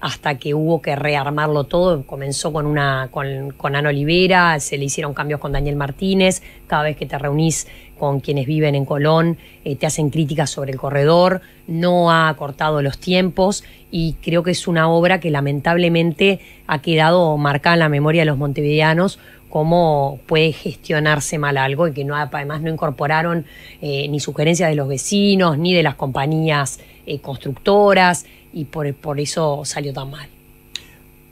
S3: hasta que hubo que rearmarlo todo. Comenzó con, una, con, Ana Olivera, se le hicieron cambios con Daniel Martínez, cada vez que te reunís con quienes viven en Colón, eh, te hacen críticas sobre el corredor, no ha acortado los tiempos y creo que es una obra que lamentablemente ha quedado marcada en la memoria de los montevideanos cómo puede gestionarse mal algo y que además no incorporaron eh, ni sugerencias de los vecinos ni de las compañías eh, constructoras y por, eso salió tan mal.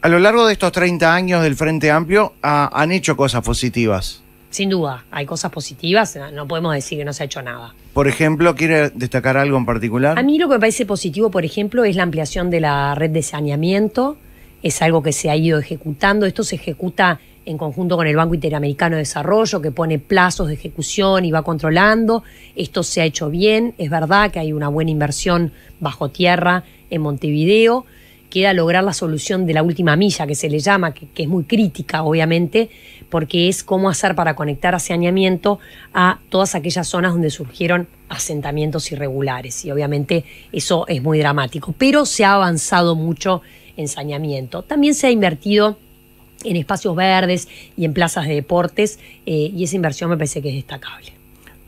S2: A lo largo de estos 30 años del Frente Amplio ah, han hecho cosas positivas.
S3: Sin duda, hay cosas positivas, eh, no podemos decir que no se ha hecho nada.
S2: Por ejemplo, ¿quiere destacar algo en particular? A
S3: mí lo que me parece positivo, por ejemplo, es la ampliación de la red de saneamiento. Es algo que se ha ido ejecutando. Esto se ejecuta en conjunto con el Banco Interamericano de Desarrollo, que pone plazos de ejecución y va controlando. Esto se ha hecho bien, es verdad que hay una buena inversión bajo tierra en Montevideo. Queda lograr la solución de la última milla, que se le llama, que, es muy crítica, obviamente, porque es cómo hacer para conectar saneamiento a todas aquellas zonas donde surgieron asentamientos irregulares. Y obviamente eso es muy dramático. Pero se ha avanzado mucho en saneamiento. También se ha invertido en espacios verdes y en plazas de deportes, eh, y esa inversión me parece que es destacable.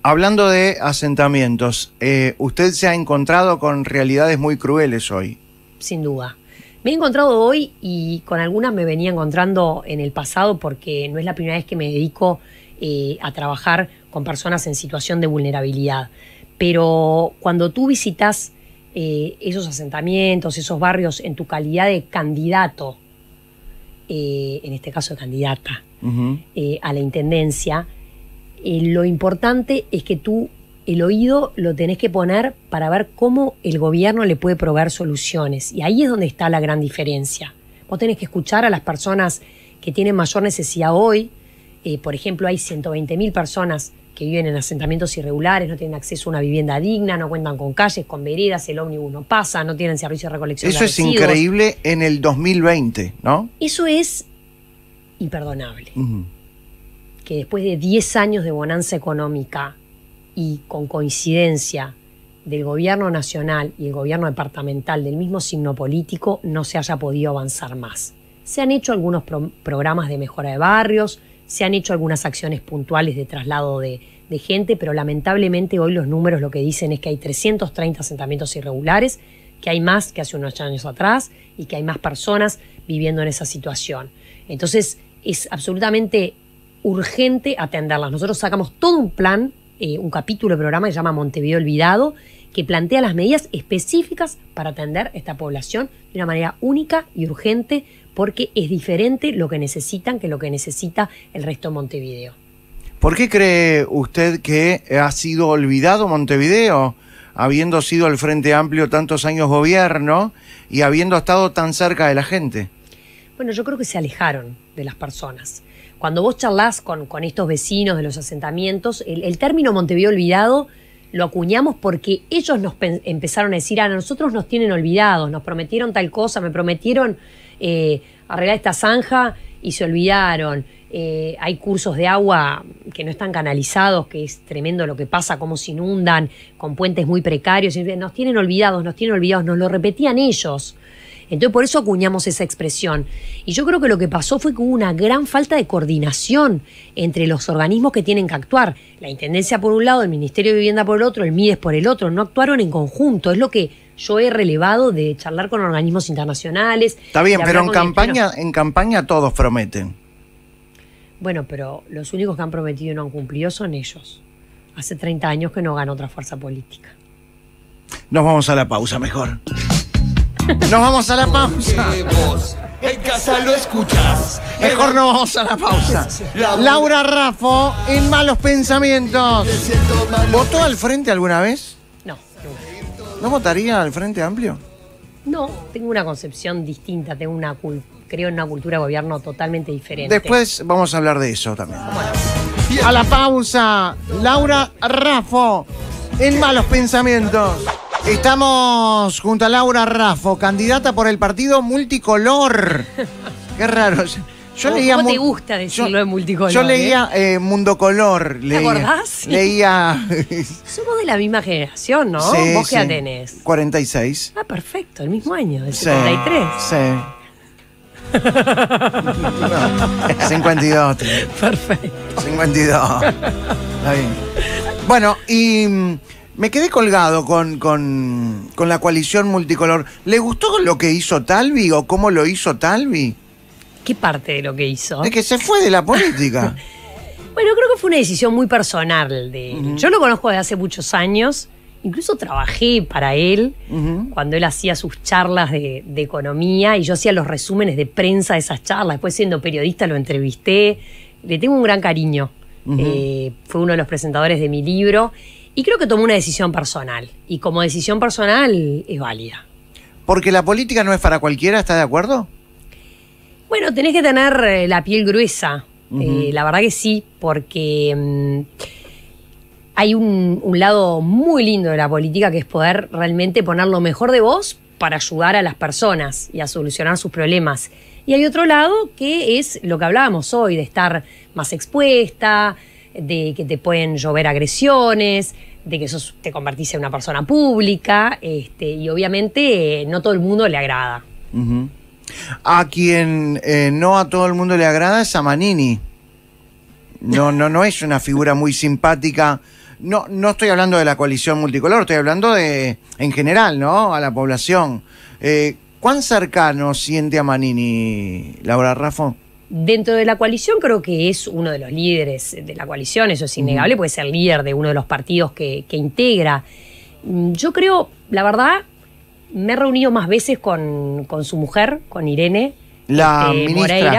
S2: Hablando de asentamientos, eh, usted se ha encontrado con realidades muy crueles hoy.
S3: Sin duda. Me he encontrado hoy y con algunas me venía encontrando en el pasado porque no es la primera vez que me dedico eh, a trabajar con personas en situación de vulnerabilidad. Pero cuando tú visitas esos asentamientos, esos barrios, en tu calidad de candidato eh, en este caso candidata eh, a la intendencia, eh, lo importante es que tú el oído lo tenés que poner para ver cómo el gobierno le puede probar soluciones. Y ahí es donde está la gran diferencia. Vos tenés que escuchar a las personas que tienen mayor necesidad hoy. por ejemplo, hay mil personas que viven en asentamientos irregulares, no tienen acceso a una vivienda digna, no cuentan con calles, con veredas, el ómnibus no pasa, no tienen servicio de recolección. Eso es increíble
S2: en el 2020, ¿no?
S3: Eso es imperdonable. Que después de 10 años de bonanza económica y con coincidencia del gobierno nacional y el gobierno departamental del mismo signo político no se haya podido avanzar más. Se han hecho algunos programas de mejora de barrios, se han hecho algunas acciones puntuales de traslado de, gente, pero lamentablemente hoy los números lo que dicen es que hay 330 asentamientos irregulares, que hay más que hace unos años atrás y que hay más personas viviendo en esa situación. Entonces es absolutamente urgente atenderlas. Nosotros sacamos todo un plan, eh, un capítulo del programa que se llama Montevideo Olvidado, que plantea las medidas específicas para atender esta población de una manera única y urgente porque es diferente lo que necesitan que lo que necesita el resto de Montevideo.
S2: ¿Por qué cree usted que ha sido olvidado Montevideo, habiendo sido el Frente Amplio tantos años gobierno y habiendo estado tan cerca de la gente?
S3: Bueno, yo creo que se alejaron de las personas. Cuando vos charlás con, con estos vecinos de los asentamientos, el, el término Montevideo olvidado lo acuñamos porque ellos nos empezaron a decir, a ah, nosotros nos tienen olvidados, nos prometieron tal cosa, me prometieron eh, arreglar esta zanja y se olvidaron. Eh, hay cursos de agua que no están canalizados, que es tremendo lo que pasa, cómo se inundan, con puentes muy precarios. Nos tienen olvidados, nos tienen olvidados, nos lo repetían ellos. Entonces por eso acuñamos esa expresión. Y yo creo que lo que pasó fue que hubo una gran falta de coordinación entre los organismos que tienen que actuar. La Intendencia por un lado, el Ministerio de Vivienda por el otro, el MIDES por el otro. No actuaron en conjunto. Es lo que yo he relevado de charlar con organismos internacionales. Está bien, pero en campaña, en
S2: campaña todos prometen.
S3: Bueno, pero los únicos que han prometido y no han cumplido son ellos. Hace 30 años que no gana otra fuerza política.
S2: Nos vamos a la pausa mejor. Nos vamos a la pausa. en casa lo escuchas. Mejor no vamos a la pausa. Laura Raffo en Malos Pensamientos. ¿Votó al frente alguna vez? ¿No votaría al Frente Amplio?
S3: No, tengo una concepción distinta, tengo una creo en una
S2: cultura de gobierno totalmente diferente. Después vamos a hablar de eso también. A la pausa, Laura Raffo, en Malos Pensamientos. Estamos junto a Laura Raffo, candidata por el partido multicolor. Qué raro. Yo ¿Cómo, leía te
S3: gusta decirlo en de multicolor? Yo leía
S2: eh? Eh, Mundo Color. ¿Te acordás? Leía.
S3: Somos de la misma generación, ¿no? Sí, ¿Vos qué tenés?
S2: 46. Ah,
S3: perfecto, el mismo año, el 73.
S2: Sí. 52. Perfecto. 52. Está bien. Bueno, y mm, me quedé colgado con, con, con, la coalición multicolor. ¿Le gustó lo que hizo Talvi o cómo lo hizo Talvi?
S3: ¿Qué parte de lo que hizo? Es que se
S2: fue de la política. bueno, creo que fue una decisión muy
S3: personal de Yo lo conozco desde hace muchos años. Incluso trabajé para él cuando él hacía sus charlas de, economía y yo hacía los resúmenes de prensa de esas charlas. Después siendo periodista lo entrevisté. Le tengo un gran cariño. Eh, fue uno de los presentadores de mi libro y creo que tomó una decisión personal. Y como decisión personal es válida.
S2: Porque la política no es para cualquiera, ¿estás de acuerdo?
S3: Bueno, tenés que tener eh, la piel gruesa. Eh, la verdad que sí, porque mm, hay un, lado muy lindo de la política que es poder realmente poner lo mejor de vos para ayudar a las personas y a solucionar sus problemas. Y hay otro lado que es lo que hablábamos hoy, de estar más expuesta, de que te pueden llover agresiones, de que sos, te convertís en una persona pública, este, y obviamente eh, no todo el mundo le agrada.
S2: A quien eh, no a todo el mundo le agrada es a Manini. No, no, no es una figura muy simpática. No, no estoy hablando de la coalición multicolor, estoy hablando de, en general, ¿no? A la población. Eh, ¿Cuán cercano siente a Manini, Laura Rafa?
S3: Dentro de la coalición creo que es uno de los líderes de la coalición, eso es innegable, puede ser líder de uno de los partidos que, que integra. Mm, yo creo, la verdad, me he reunido más veces con, su mujer, con Irene la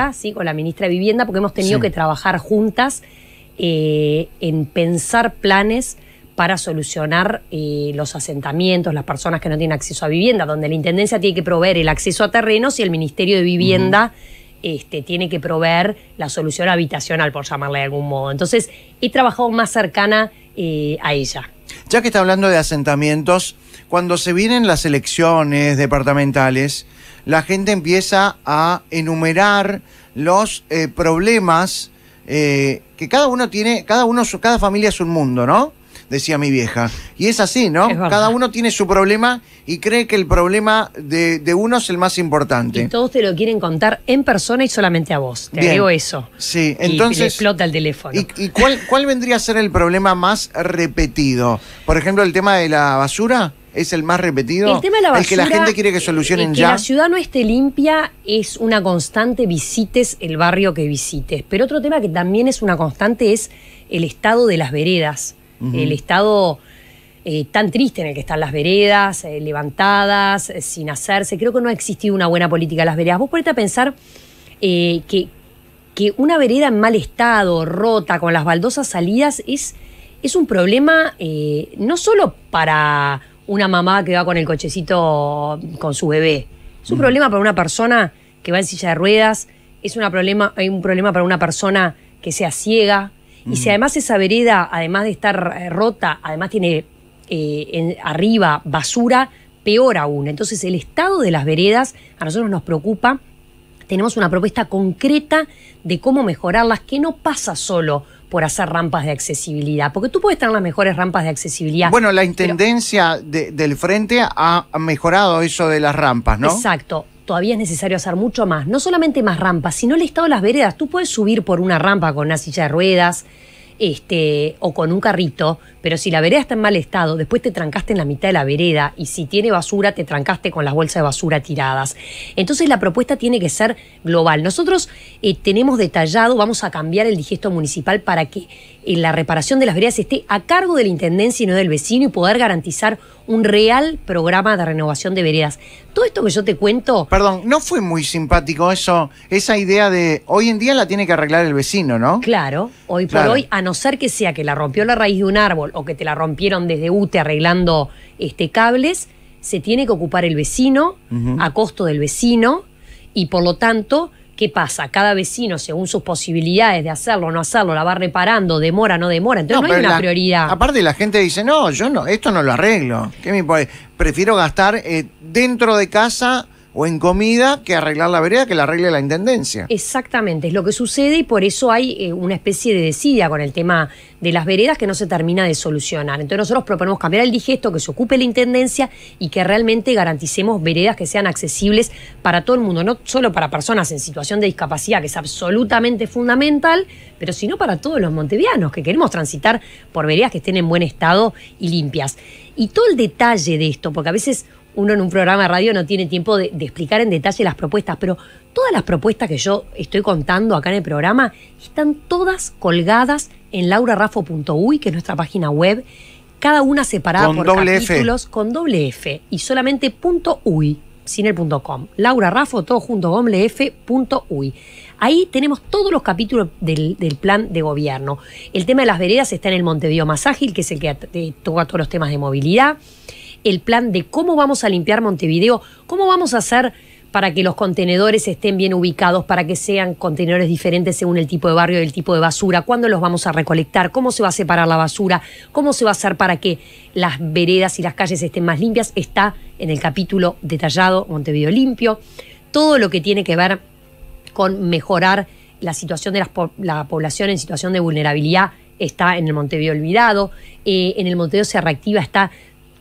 S3: este, con la ministra de Vivienda, porque hemos tenido que trabajar juntas eh, en pensar planes para solucionar eh, los asentamientos, las personas que no tienen acceso a vivienda, donde la Intendencia tiene que proveer el acceso a terrenos y el Ministerio de Vivienda este, tiene que proveer la solución habitacional, por llamarle de algún modo. Entonces, he trabajado más cercana eh, a ella.
S2: Ya que está hablando de asentamientos, cuando se vienen las elecciones departamentales, la gente empieza a enumerar los eh, problemas eh, que cada uno tiene, cada uno, cada familia es un mundo, ¿no? decía mi vieja. Y es así, ¿no? Cada uno tiene su problema y cree que el problema de, uno es el más importante. Y
S3: todos te lo quieren contar en persona y solamente a vos. Te digo eso.
S2: Sí, entonces. Y explota el teléfono. ¿Y, cuál, cuál vendría a ser el problema más repetido? Por ejemplo, el tema de la basura es el más repetido. El tema de la basura, el que la gente quiere que solucionen ya. Que la ciudad
S3: no esté limpia es una constante, visites el barrio que visites. Pero otro tema que también es una constante es el estado de las veredas el estado eh, tan triste en el que están las veredas, eh, levantadas, eh, sin hacerse. Creo que no ha existido una buena política de las veredas. Vos ponete a pensar que, que, una vereda en mal estado, rota, con las baldosas salidas, es, es un problema no solo para una mamá que va con el cochecito con su bebé, es un problema para una persona que va en silla de ruedas, es un problema, hay un problema para una persona que sea ciega, y si mm. además esa vereda, además de estar eh, rota, además tiene eh, en, arriba basura, peor aún. Entonces el estado de las veredas a nosotros nos preocupa. Tenemos una propuesta concreta de cómo mejorarlas, que no pasa solo por hacer rampas de accesibilidad, porque tú puedes tener las mejores rampas de accesibilidad. Bueno, la
S2: intendencia del frente ha mejorado eso de las rampas, ¿no?
S3: Exacto todavía es necesario hacer mucho más. No solamente más rampas, sino el estado de las veredas. Tú puedes subir por una rampa con una silla de ruedas este, o con un carrito, pero si la vereda está en mal estado, después te trancaste en la mitad de la vereda y si tiene basura, te trancaste con las bolsas de basura tiradas. Entonces la propuesta tiene que ser global. Nosotros eh, tenemos detallado, vamos a cambiar el digesto municipal para que eh, la reparación de las veredas esté a cargo de la intendencia y no del vecino y poder garantizar un real programa
S2: de renovación de veredas. Todo esto que yo te cuento. Perdón, no fue muy simpático eso, esa idea de hoy en día la tiene que arreglar el vecino, ¿no? Claro, hoy por hoy,
S3: a no ser que sea que la rompió la raíz de un árbol o que te la rompieron desde UTE arreglando este, cables, se tiene que ocupar el vecino a costo del vecino y por lo tanto ¿Qué pasa? Cada vecino, según sus posibilidades de hacerlo o no hacerlo, la va reparando, demora, o no demora. Entonces no, hay una prioridad.
S2: Aparte, la gente dice, no, yo no, esto no lo arreglo. ¿Qué me Prefiero gastar eh, dentro de casa o en comida que arreglar la vereda, que la arregle la intendencia.
S3: Exactamente, es lo que sucede y por eso hay eh, una especie de desidia con el tema de las veredas que no se termina de solucionar. Entonces nosotros proponemos cambiar el digesto, que se ocupe la intendencia y que realmente garanticemos veredas que sean accesibles para todo el mundo, no solo para personas en situación de discapacidad, que es absolutamente fundamental, pero sino para todos los montevianos que queremos transitar por veredas que estén en buen estado y limpias. Y todo el detalle de esto, porque a veces uno en un programa de radio no tiene tiempo de, explicar en detalle las propuestas, pero todas las propuestas que yo estoy contando acá en el programa están todas colgadas en laurarrafo.uy, que es nuestra página web, cada una separada por capítulos con doble F y solamente punto .uy, sin el punto .com. Laurarrafo, todo junto, doble F, punto Ahí tenemos todos los capítulos del, del, plan de gobierno. El tema de las veredas está en el Montevideo Más Ágil, que es el que eh, toca todos los temas de movilidad el plan de cómo vamos a limpiar Montevideo, cómo vamos a hacer para que los contenedores estén bien ubicados, para que sean contenedores diferentes según el tipo de barrio y el tipo de basura, cuándo los vamos a recolectar, cómo se va a separar la basura, cómo se va a hacer para que las veredas y las calles estén más limpias, está en el capítulo detallado Montevideo Limpio. Todo lo que tiene que ver con mejorar la situación de la población en situación de vulnerabilidad está en el Montevideo Olvidado, eh, en el Montevideo se reactiva está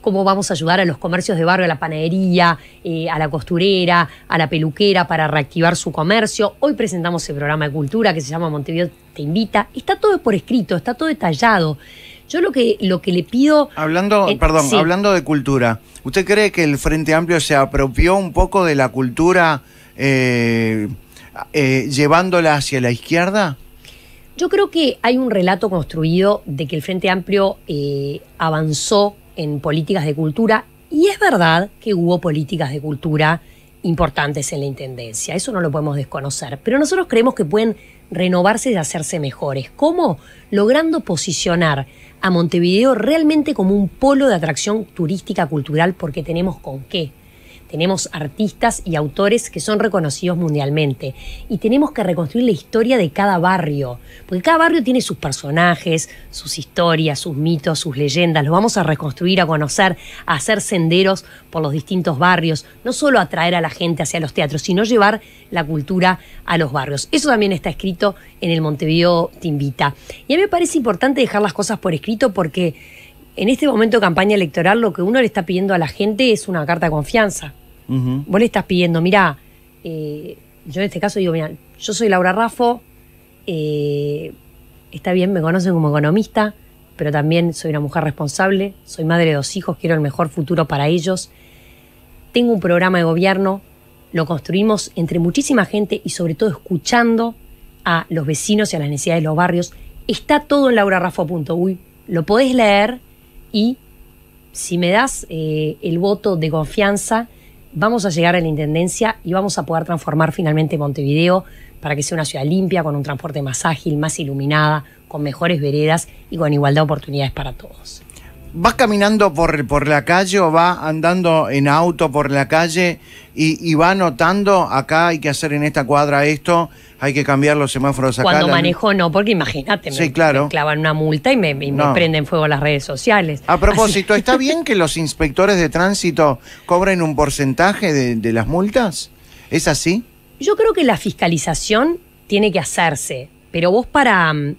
S3: cómo vamos a ayudar a los comercios de barrio, a la panadería, eh, a la costurera, a la peluquera para reactivar su comercio. Hoy presentamos el programa de cultura que se llama Montevideo Te Invita. Está todo por escrito, está todo detallado. Yo lo que, lo que le pido.
S2: Hablando, eh, perdón, hablando de cultura, ¿usted cree que el Frente Amplio se apropió un poco de la cultura eh, llevándola hacia la izquierda?
S3: Yo creo que hay un relato construido de que el Frente Amplio avanzó en políticas de cultura y es verdad que hubo políticas de cultura importantes en la Intendencia, eso no lo podemos desconocer, pero nosotros creemos que pueden renovarse y hacerse mejores. ¿Cómo? Logrando posicionar a Montevideo realmente como un polo de atracción turística cultural porque tenemos con qué tenemos artistas y autores que son reconocidos mundialmente y tenemos que reconstruir la historia de cada barrio, porque cada barrio tiene sus personajes, sus historias, sus mitos, sus leyendas. Los vamos a reconstruir, a conocer, a hacer senderos por los distintos barrios, no solo atraer a la gente hacia los teatros, sino llevar la cultura a los barrios. Eso también está escrito en el Montevideo Te Invita. Y a mí me parece importante dejar las cosas por escrito porque en este momento de campaña electoral lo que uno le está pidiendo a la gente es una carta de confianza. Vos le estás pidiendo, mira, eh, yo en este caso digo, mira, yo soy Laura Raffo, eh, está bien, me conocen como economista, pero también soy una mujer responsable, soy madre de dos hijos, quiero el mejor futuro para ellos. Tengo un programa de gobierno, lo construimos entre muchísima gente y sobre todo escuchando a los vecinos y a las necesidades de los barrios. Está todo en laurarrafo.uy, lo podés leer y si me das eh, el voto de confianza, vamos a llegar a la Intendencia y vamos a poder transformar finalmente Montevideo para que sea una ciudad limpia, con un transporte más ágil, más iluminada, con mejores veredas y con igualdad de oportunidades para todos.
S2: ¿Vas caminando por, por la calle o va andando en auto por la calle y, y va notando acá hay que hacer en esta cuadra esto? hay que cambiar los semáforos acá. Cuando manejo
S3: no, porque imagínate, me, clavan una multa y, me, prenden fuego las redes sociales. A propósito, ¿está bien
S2: que los inspectores de tránsito cobren un porcentaje de, de las multas? ¿Es así? Yo creo que la fiscalización
S3: tiene que hacerse, pero vos para, mm,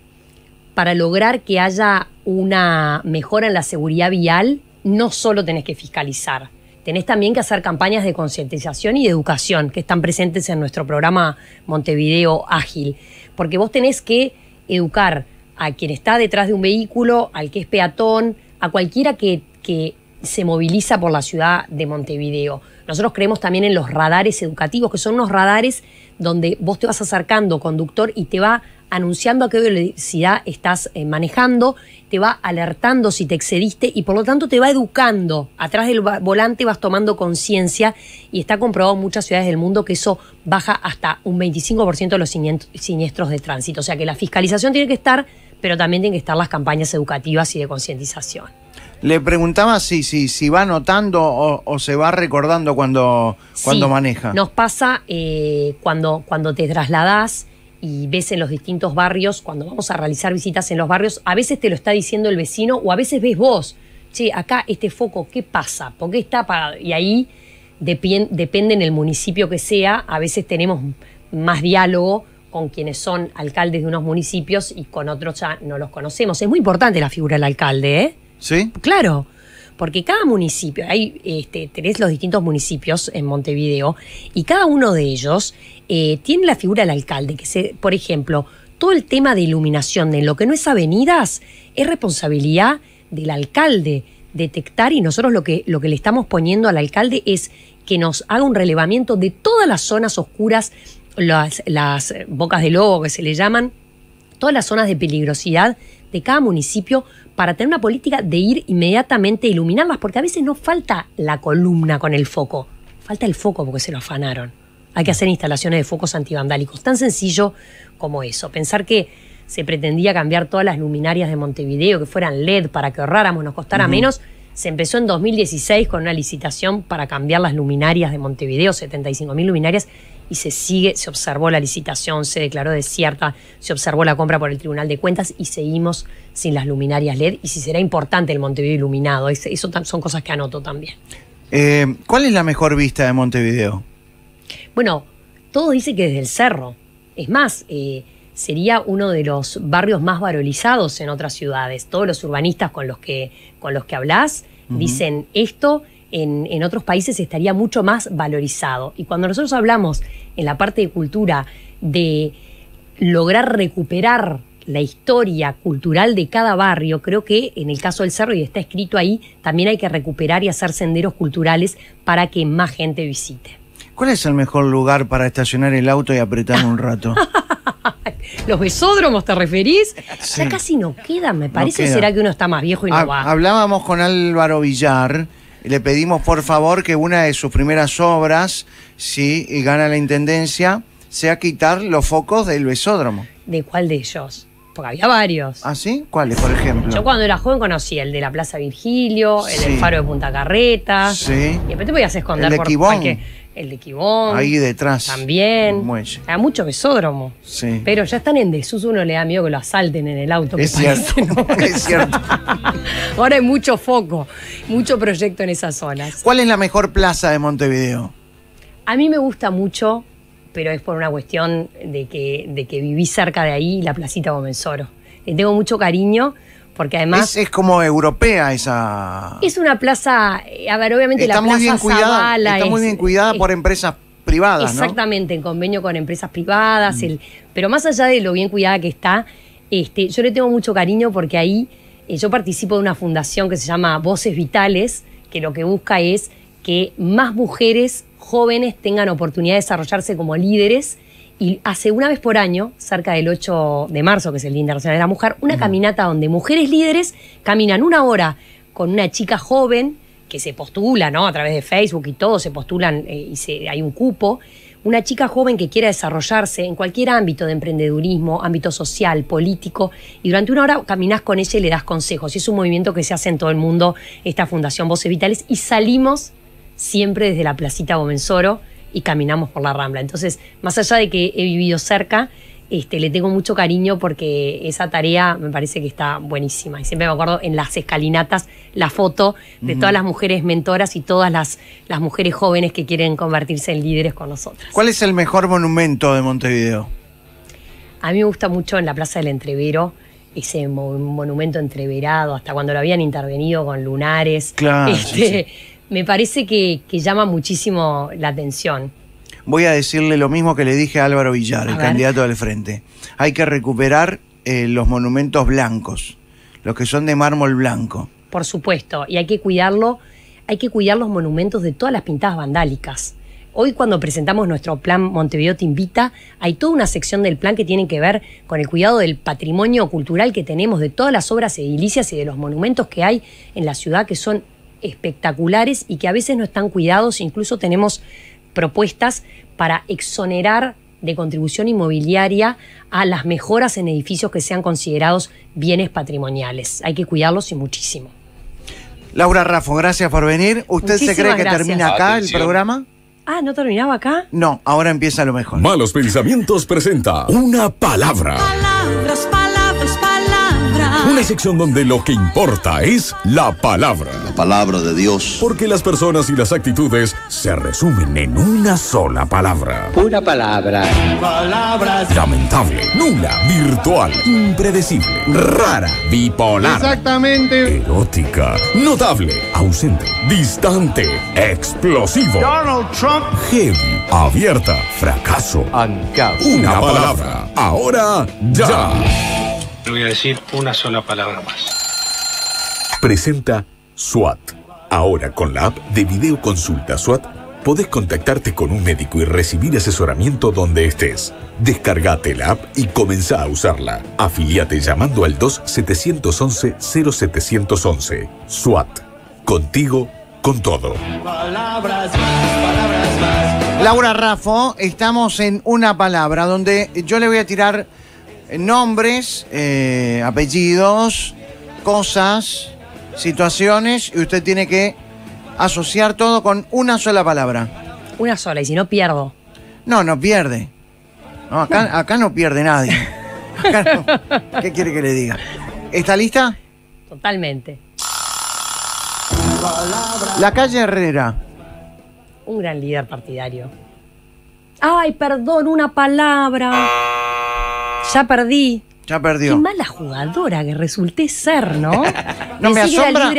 S3: para lograr que haya una mejora en la seguridad vial, no solo tenés que fiscalizar tenés también que hacer campañas de concientización y de educación que están presentes en nuestro programa Montevideo Ágil, porque vos tenés que educar a quien está detrás de un vehículo, al que es peatón, a cualquiera que, que se moviliza por la ciudad de Montevideo. Nosotros creemos también en los radares educativos, que son unos radares donde vos te vas acercando, conductor, y te va anunciando a qué velocidad estás eh, manejando, te va alertando si te excediste y por lo tanto te va educando. Atrás del volante vas tomando conciencia y está comprobado en muchas ciudades del mundo que eso baja hasta un 25% de los siniestros de tránsito. O sea que la fiscalización tiene que estar, pero también tienen que estar las campañas educativas y de concientización.
S2: Le preguntaba si, si, si va notando o, se va recordando cuando, cuando maneja. Nos
S3: pasa eh, cuando, cuando te trasladás y ves en los distintos barrios, cuando vamos a realizar visitas en los barrios, a veces te lo está diciendo el vecino o a veces ves vos, che, acá este foco, ¿qué pasa? ¿Por qué está apagado? Y ahí depende en el municipio que sea, a veces tenemos más diálogo con quienes son alcaldes de unos municipios y con otros ya no los conocemos. Es muy importante la figura del alcalde, ¿eh? Sí. Claro porque cada municipio, hay, este, tenés los distintos municipios en Montevideo y cada uno de ellos eh, tiene la figura del alcalde, que por ejemplo, todo el tema de iluminación de lo que no es avenidas es responsabilidad del alcalde detectar y nosotros lo que, lo que le estamos poniendo al alcalde es que nos haga un relevamiento de todas las zonas oscuras, las bocas de lobo que se le llaman, todas las zonas de peligrosidad de cada municipio para tener una política de ir inmediatamente a iluminarlas, porque a veces no falta la columna con el foco, falta el foco porque se lo afanaron. Hay que hacer instalaciones de focos antivandálicos, tan sencillo como eso. Pensar que se pretendía cambiar todas las luminarias de Montevideo, que fueran LED para que ahorráramos, nos costara menos, se empezó en 2016 con una licitación para cambiar las luminarias de Montevideo, mil luminarias, y se sigue, se observó la licitación, se declaró desierta, se observó la compra por el Tribunal de Cuentas y seguimos sin las luminarias LED y si será importante el Montevideo iluminado. Eso son cosas que anoto también.
S2: Eh, ¿Cuál es la mejor vista de Montevideo?
S3: Bueno, todo dice que desde el cerro. Es más, eh, sería uno de los barrios más varolizados en otras ciudades. Todos los urbanistas con los que, con los que hablas dicen esto en, otros países estaría mucho más valorizado. Y cuando nosotros hablamos en la parte de cultura de lograr recuperar la historia cultural de cada barrio, creo que en el caso del cerro, y está escrito ahí, también hay que recuperar y hacer senderos culturales para que más gente visite.
S2: ¿Cuál es el mejor lugar para estacionar el auto y apretar un rato?
S3: ¿Los besódromos te referís? Ya casi no queda, me parece. ¿Será que uno está más viejo y no va?
S2: Hablábamos con Álvaro Villar le pedimos por favor que una de sus primeras obras, y gana la intendencia, sea quitar los focos del besódromo.
S3: ¿De cuál de ellos? Porque había varios.
S2: ¿Ah, sí? ¿Cuáles, por ejemplo? Yo
S3: cuando era joven conocí el de la Plaza Virgilio, el del Faro de Punta Carreta. Sí. Y después te podías esconder el el de Quibón. Ahí detrás. También. a ...mucho mesódromo... Sí. Pero ya están en desuso, uno le da miedo que lo asalten en el auto. Es cierto. es cierto. Ahora hay mucho foco, mucho proyecto en esas zonas.
S2: ¿Cuál es la mejor plaza de Montevideo?
S3: A mí me gusta mucho, pero es por una cuestión de que, de que viví cerca de ahí, la placita Soro. Le tengo mucho cariño porque además. Es,
S2: como europea esa.
S3: Es una plaza. Eh, a ver, obviamente la plaza muy bien cuidada, Está muy bien
S2: cuidada por empresas privadas.
S3: Exactamente, en convenio con empresas privadas. Mm. El, pero más allá de lo bien cuidada que está, este, yo le tengo mucho cariño porque ahí eh, yo participo de una fundación que se llama Voces Vitales, que lo que busca es que más mujeres jóvenes tengan oportunidad de desarrollarse como líderes y hace una vez por año, cerca del 8 de marzo, que es el Día Internacional de la Mujer, una caminata donde mujeres líderes caminan una hora con una chica joven que se postula, ¿no? A través de Facebook y todo, se postulan eh, y hay un cupo. Una chica joven que quiera desarrollarse en cualquier ámbito de emprendedurismo, ámbito social, político, y durante una hora caminas con ella y le das consejos. Y es un movimiento que se hace en todo el mundo, esta Fundación Voces Vitales, y salimos siempre desde la Placita Bomensoro y caminamos por la Rambla. Entonces, más allá de que he vivido cerca, este, le tengo mucho cariño porque esa tarea me parece que está buenísima. Y siempre me acuerdo en las escalinatas la foto de todas las mujeres mentoras y todas las, las mujeres jóvenes que quieren convertirse en líderes con nosotros.
S2: ¿Cuál es el mejor monumento de Montevideo?
S3: A mí me gusta mucho en la Plaza del Entrevero ese monumento entreverado, hasta cuando lo habían intervenido con lunares. Claro. Este, me parece que, llama muchísimo la atención.
S2: Voy a decirle lo mismo que le dije a Álvaro Villar, el candidato del frente. Hay que recuperar eh, los monumentos blancos, los que son de mármol blanco.
S3: Por supuesto, y hay que cuidarlo, hay que cuidar los monumentos de todas las pintadas vandálicas. Hoy cuando presentamos nuestro plan Montevideo te invita, hay toda una sección del plan que tiene que ver con el cuidado del patrimonio cultural que tenemos, de todas las obras edilicias y de los monumentos que hay en la ciudad que son espectaculares y que a veces no están cuidados. Incluso tenemos propuestas para exonerar de contribución inmobiliaria a las mejoras en edificios que sean considerados bienes patrimoniales. Hay que cuidarlos y muchísimo.
S2: Laura Raffo, gracias por venir. ¿Usted se cree que termina acá el programa?
S3: Ah, ¿no terminaba acá?
S1: No, ahora empieza lo mejor. Malos Pensamientos presenta una palabra. Ah. Una sección donde lo que importa es la palabra. La palabra de Dios. Porque las personas y las actitudes se resumen en una sola palabra. Una palabra. Palabras. Lamentable, nula, virtual, impredecible, rara, bipolar. Exactamente. Erótica, notable, ausente, distante, explosivo. Donald Trump. Heavy, abierta, fracaso. Una, una palabra. Ahora ya. Le voy a decir una sola palabra más. Presenta SWAT. Ahora con la app de videoconsulta SWAT podés contactarte con un médico y recibir asesoramiento donde estés. Descargate la app y comenzá a usarla. Afiliate llamando al 2-711-0711. SWAT. Contigo, con todo. Palabras más,
S2: palabras más. Laura Raffo, estamos en una palabra donde yo le voy a tirar eh, nombres, eh, apellidos, cosas, situaciones y usted tiene que asociar todo con una sola palabra. Una sola, y si no pierdo. No, no pierde. acá, no pierde nadie. ¿Qué quiere que le diga? ¿Está lista?
S3: Totalmente.
S2: La calle Herrera.
S3: Un gran líder partidario. Ay, perdón, una palabra.
S2: Ya perdí. Ya perdió. Qué mala jugadora que resulté ser, ¿no? no me, asombra.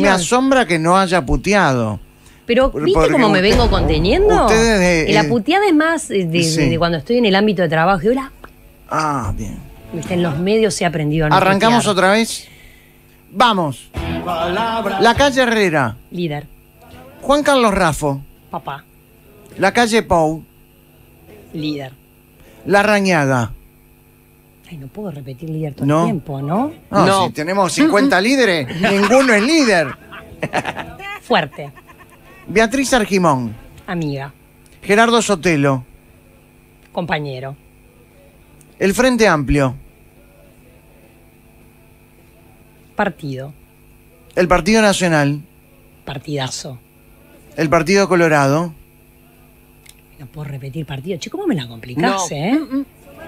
S2: Me asombra que no haya puteado.
S3: Pero ¿viste cómo me vengo conteniendo? Ustedes, la eh, puteada es más eh, de, cuando estoy en el ámbito de trabajo. Y hola.
S2: Ah, bien. En los medios se a No Arrancamos otra vez. Vamos. La calle Herrera. Líder. Juan Carlos Raffo. Papá. La calle Pou. Líder. La rañada
S3: no puedo repetir líder todo el
S2: tiempo, ¿no? No, si tenemos 50 líderes, ninguno es líder. Fuerte. Beatriz Argimón. Amiga. Gerardo Sotelo.
S3: Compañero.
S2: El Frente Amplio. Partido. El Partido Nacional. Partidazo. El Partido Colorado.
S3: No puedo repetir partido. Che, ¿cómo me la complicaste, no.
S2: eh? Mm, mm.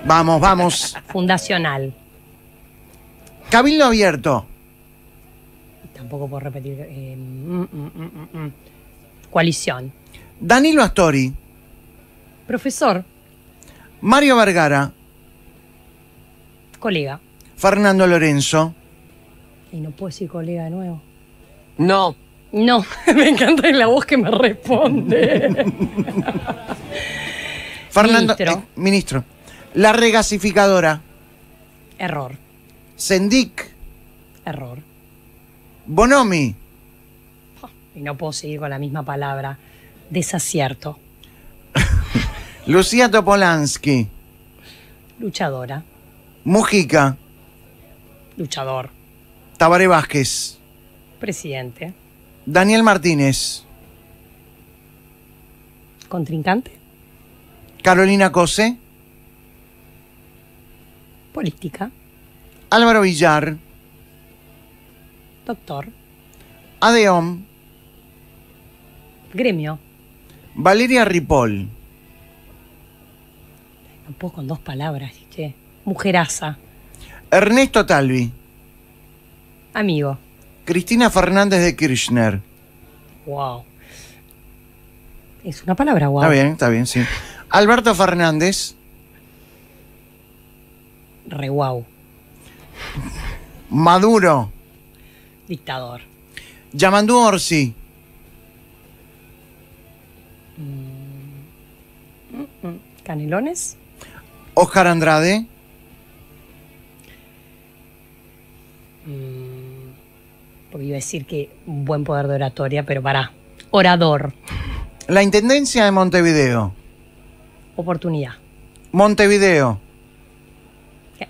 S2: Vamos, vamos. Fundacional. Cabildo abierto.
S3: Tampoco puedo repetir. Eh, mm, mm, mm,
S2: Coalición. Danilo Astori. Profesor. Mario Vergara. Colega. Fernando Lorenzo.
S3: Y no puedo decir colega de nuevo.
S2: No. No, me encanta la voz que me responde. Fernando. ministro. Eh, la regasificadora. Error. Sendic. Error. Bonomi. Oh, y no puedo seguir con la misma palabra.
S3: Desacierto.
S2: Lucía Topolansky.
S3: Luchadora.
S2: Mujica. Luchador. Tabaré Vázquez.
S3: Presidente.
S2: Daniel Martínez. Contrincante. Carolina Cose. Política. Álvaro Villar. Doctor. Adeón. Gremio. Valeria Ripoll.
S3: Tampoco con dos palabras, che. Mujeraza.
S2: Ernesto Talvi. Amigo. Cristina Fernández de Kirchner. Wow. Es una palabra, wow. Está bien, está bien, sí. Alberto Fernández re Maduro. Dictador. Yamandú Orsi. Mm, mm, mm. Canelones. Oscar Andrade.
S3: Porque iba a decir que un buen poder de oratoria, pero para Orador.
S2: La Intendencia de Montevideo. Oportunidad. Montevideo.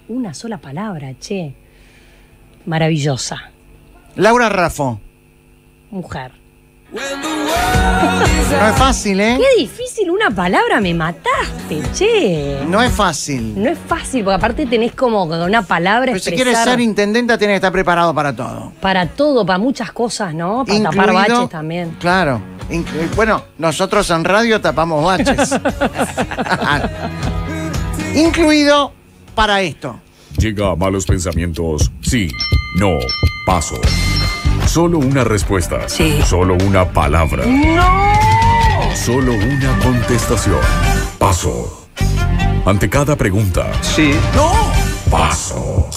S3: Una sola palabra, che. Maravillosa.
S2: Laura Raffo. Mujer. No es fácil, ¿eh? Qué difícil, una palabra me mataste, che. No es fácil.
S3: No es fácil, porque aparte tenés como una palabra Pero si quieres ser
S2: intendenta, tenés que estar preparado para todo.
S3: Para todo, para muchas cosas, ¿no? Para tapar baches también.
S2: Claro. Eh, bueno, nosotros en radio tapamos baches. Incluido para esto.
S1: Llega a malos pensamientos. Sí, no, paso. Solo una respuesta. Sí. Solo una palabra. ¡No! Solo una contestación. Paso. Ante cada pregunta. Sí. ¡No! Paso.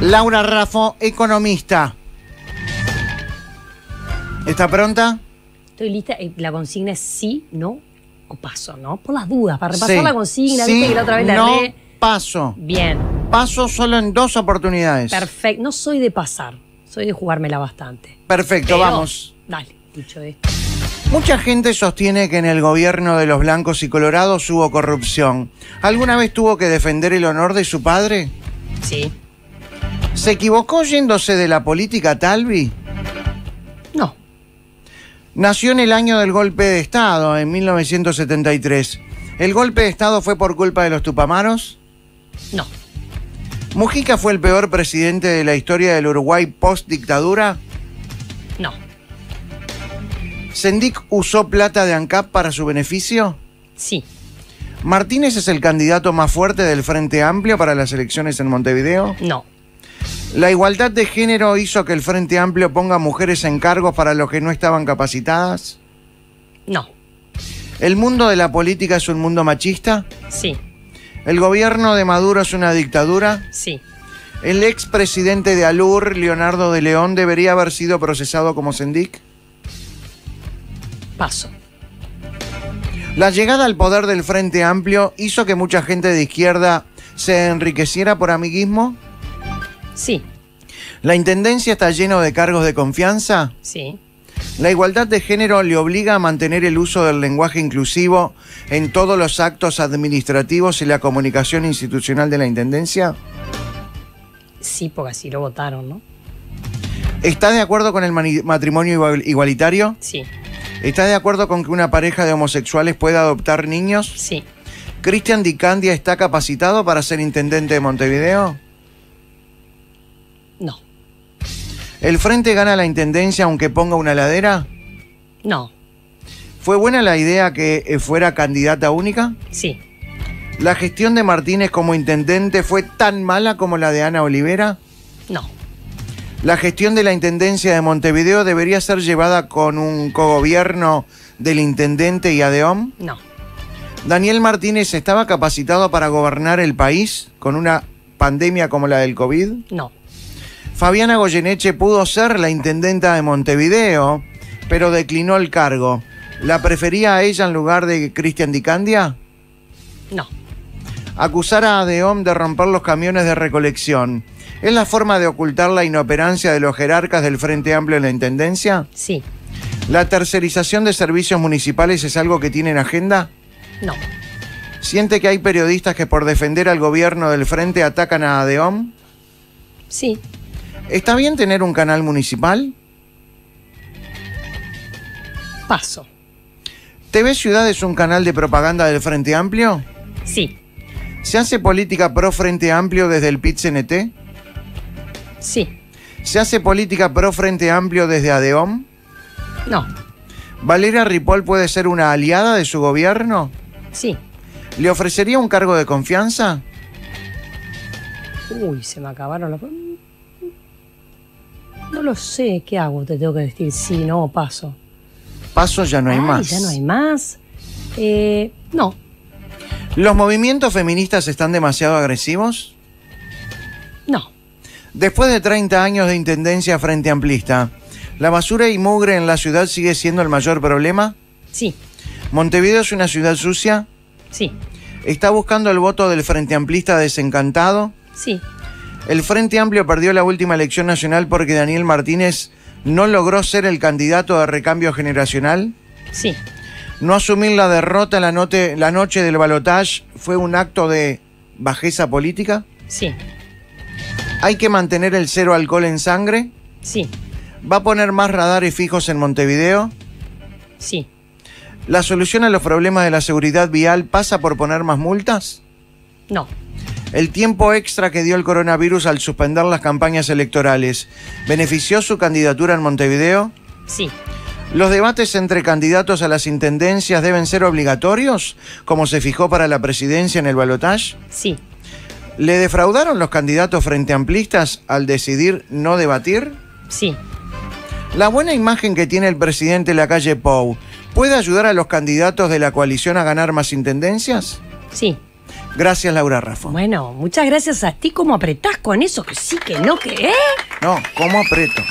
S2: Laura Raffo, economista. ¿Está pronta?
S3: Estoy lista. Eh, la consigna es sí, no, paso, ¿no? Por las dudas, para repasar la consigna, sí, que la otra vez la no
S2: paso. Bien. Paso solo en dos oportunidades.
S3: Perfecto. No soy de pasar, soy de jugármela bastante.
S2: Perfecto, vamos.
S3: Dale, dicho esto.
S2: Mucha gente sostiene que en el gobierno de los blancos y colorados hubo corrupción. ¿Alguna vez tuvo que defender el honor de su padre? Sí. ¿Se equivocó yéndose de la política Talvi? Nació en el año del golpe de Estado, en 1973. ¿El golpe de Estado fue por culpa de los tupamaros? No. ¿Mujica fue el peor presidente de la historia del Uruguay post-dictadura? No. ¿Sendic usó plata de ANCAP para su beneficio? Sí. ¿Martínez es el candidato más fuerte del Frente Amplio para las elecciones en Montevideo? No. La igualdad de género hizo que el Frente Amplio ponga mujeres en cargos para los que no estaban capacitadas. No. ¿El mundo de la política es un mundo machista? Sí. ¿El gobierno de Maduro es una dictadura? Sí. ¿El expresidente de Alur, Leonardo de León, debería haber sido procesado como Sendic? Paso. La llegada al poder del Frente Amplio hizo que mucha gente de izquierda se enriqueciera por amiguismo? Sí. ¿La intendencia está lleno de cargos de confianza? Sí. ¿La igualdad de género le obliga a mantener el uso del lenguaje inclusivo en todos los actos administrativos y la comunicación institucional de la intendencia?
S3: Sí, porque así lo votaron, ¿no?
S2: ¿Está de acuerdo con el matrimonio igualitario? Sí. ¿Está de acuerdo con que una pareja de homosexuales pueda adoptar niños? Sí. ¿Cristian Dicandia está capacitado para ser intendente de Montevideo? ¿El Frente gana la intendencia aunque ponga una ladera? No. ¿Fue buena la idea que eh, fuera candidata única? Sí. ¿La gestión de Martínez como intendente fue tan mala como la de Ana Olivera? No. ¿La gestión de la Intendencia de Montevideo debería ser llevada con un cogobierno del intendente y Adeón? No. ¿Daniel Martínez estaba capacitado para gobernar el país con una pandemia como la del COVID? No. Fabiana Goyeneche pudo ser la intendenta de Montevideo, pero declinó el cargo. ¿La prefería a ella en lugar de Cristian Dicandia? No. Acusar a ADEOM de romper los camiones de recolección. ¿Es la forma de ocultar la inoperancia de los jerarcas del Frente Amplio en la Intendencia? Sí. ¿La tercerización de servicios municipales es algo que tiene en agenda? No. ¿Siente que hay periodistas que por defender al gobierno del Frente atacan a ADEOM? Sí. ¿Está bien tener un canal municipal? Paso. ¿TV Ciudad es un canal de propaganda del Frente Amplio? Sí. ¿Se hace política pro Frente Amplio desde el pit -CNT? Sí. ¿Se hace política pro Frente Amplio desde ADEOM? No. ¿Valeria Ripoll puede ser una aliada de su gobierno? Sí. ¿Le ofrecería un cargo de confianza?
S3: Uy, se me acabaron los... No lo sé, ¿qué hago? Te tengo que decir sí, no, paso.
S2: Paso ya no hay más. Ya no hay
S3: más. Eh,
S2: no. ¿Los movimientos feministas están demasiado agresivos? No. Después de 30 años de intendencia frente amplista, ¿la basura y mugre en la ciudad sigue siendo el mayor problema? Sí. ¿Montevideo es una ciudad sucia? Sí. ¿Está buscando el voto del frente amplista desencantado? Sí. El Frente Amplio perdió la última elección nacional porque Daniel Martínez no logró ser el candidato de recambio generacional. Sí. No asumir la derrota la, noche del balotaje fue un acto de bajeza política. Sí. ¿Hay que mantener el cero alcohol en sangre? Sí. ¿Va a poner más radares fijos en Montevideo? Sí. ¿La solución a los problemas de la seguridad vial pasa por poner más multas? No. El tiempo extra que dio el coronavirus al suspender las campañas electorales, ¿benefició su candidatura en Montevideo? Sí. ¿Los debates entre candidatos a las intendencias deben ser obligatorios, como se fijó para la presidencia en el balotaje? Sí. ¿Le defraudaron los candidatos frente amplistas al decidir no debatir? Sí. La buena imagen que tiene el presidente de la calle Pou, ¿puede ayudar a los candidatos de la coalición a ganar más intendencias? Sí. Gracias, Laura Rafa. Bueno, muchas gracias a ti. ¿Cómo apretás con eso? Que sí, que no, que eh? No, ¿cómo apreto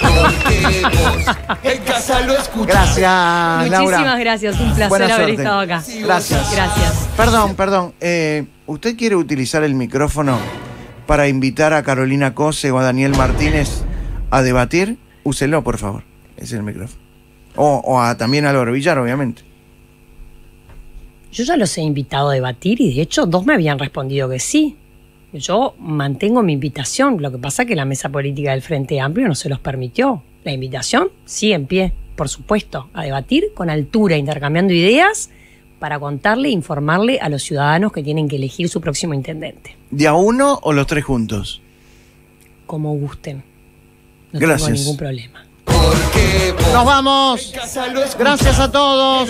S3: Porque
S2: lo Gracias, Laura. Muchísimas
S3: gracias. Un placer haber estado acá.
S2: Gracias. Gracias. Perdón, perdón. Eh, ¿Usted quiere utilizar el micrófono para invitar a Carolina Cose o a Daniel Martínez a debatir? Úselo, por favor. es el micrófono. O, también a Laura Villar, obviamente.
S3: Yo ya los he invitado a debatir y de hecho dos me habían respondido que sí. Yo mantengo mi invitación, lo que pasa es que la mesa política del Frente Amplio no se los permitió. La invitación Sí en pie, por supuesto, a debatir con altura, intercambiando ideas para contarle e informarle a los ciudadanos que tienen que elegir su próximo intendente.
S2: ¿De a uno o los tres juntos? Como gusten.
S3: No Gracias. tengo ningún
S2: problema. Nos vamos. Gracias a todos.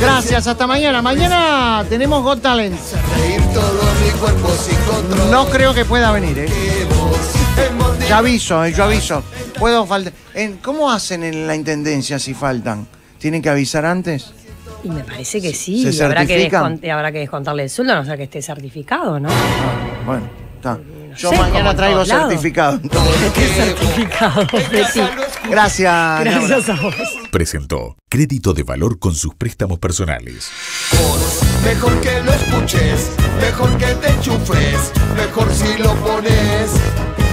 S2: Gracias, hasta mañana. Mañana tenemos Got Talent. No creo que pueda venir, ¿eh? aviso, eh, yo aviso. Puedo faltar. ¿Cómo hacen en la intendencia si faltan? ¿Tienen que avisar antes?
S3: Y me parece que sí. habrá, que descontarle el sueldo, no sea que esté certificado, ¿no? Ah,
S2: bueno, está. Yo mañana traigo certificado. ¿Qué certificado? Gracias. Gracias a vos.
S1: Presentó crédito de valor con sus préstamos personales.
S2: Mejor que lo escuches, mejor que te enchufes, mejor si lo pones.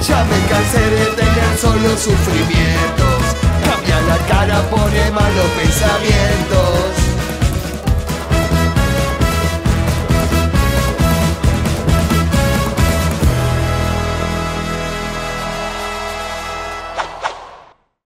S2: Ya me cansé de tener solo sufrimientos. Cambia la cara, pone malos pensamientos.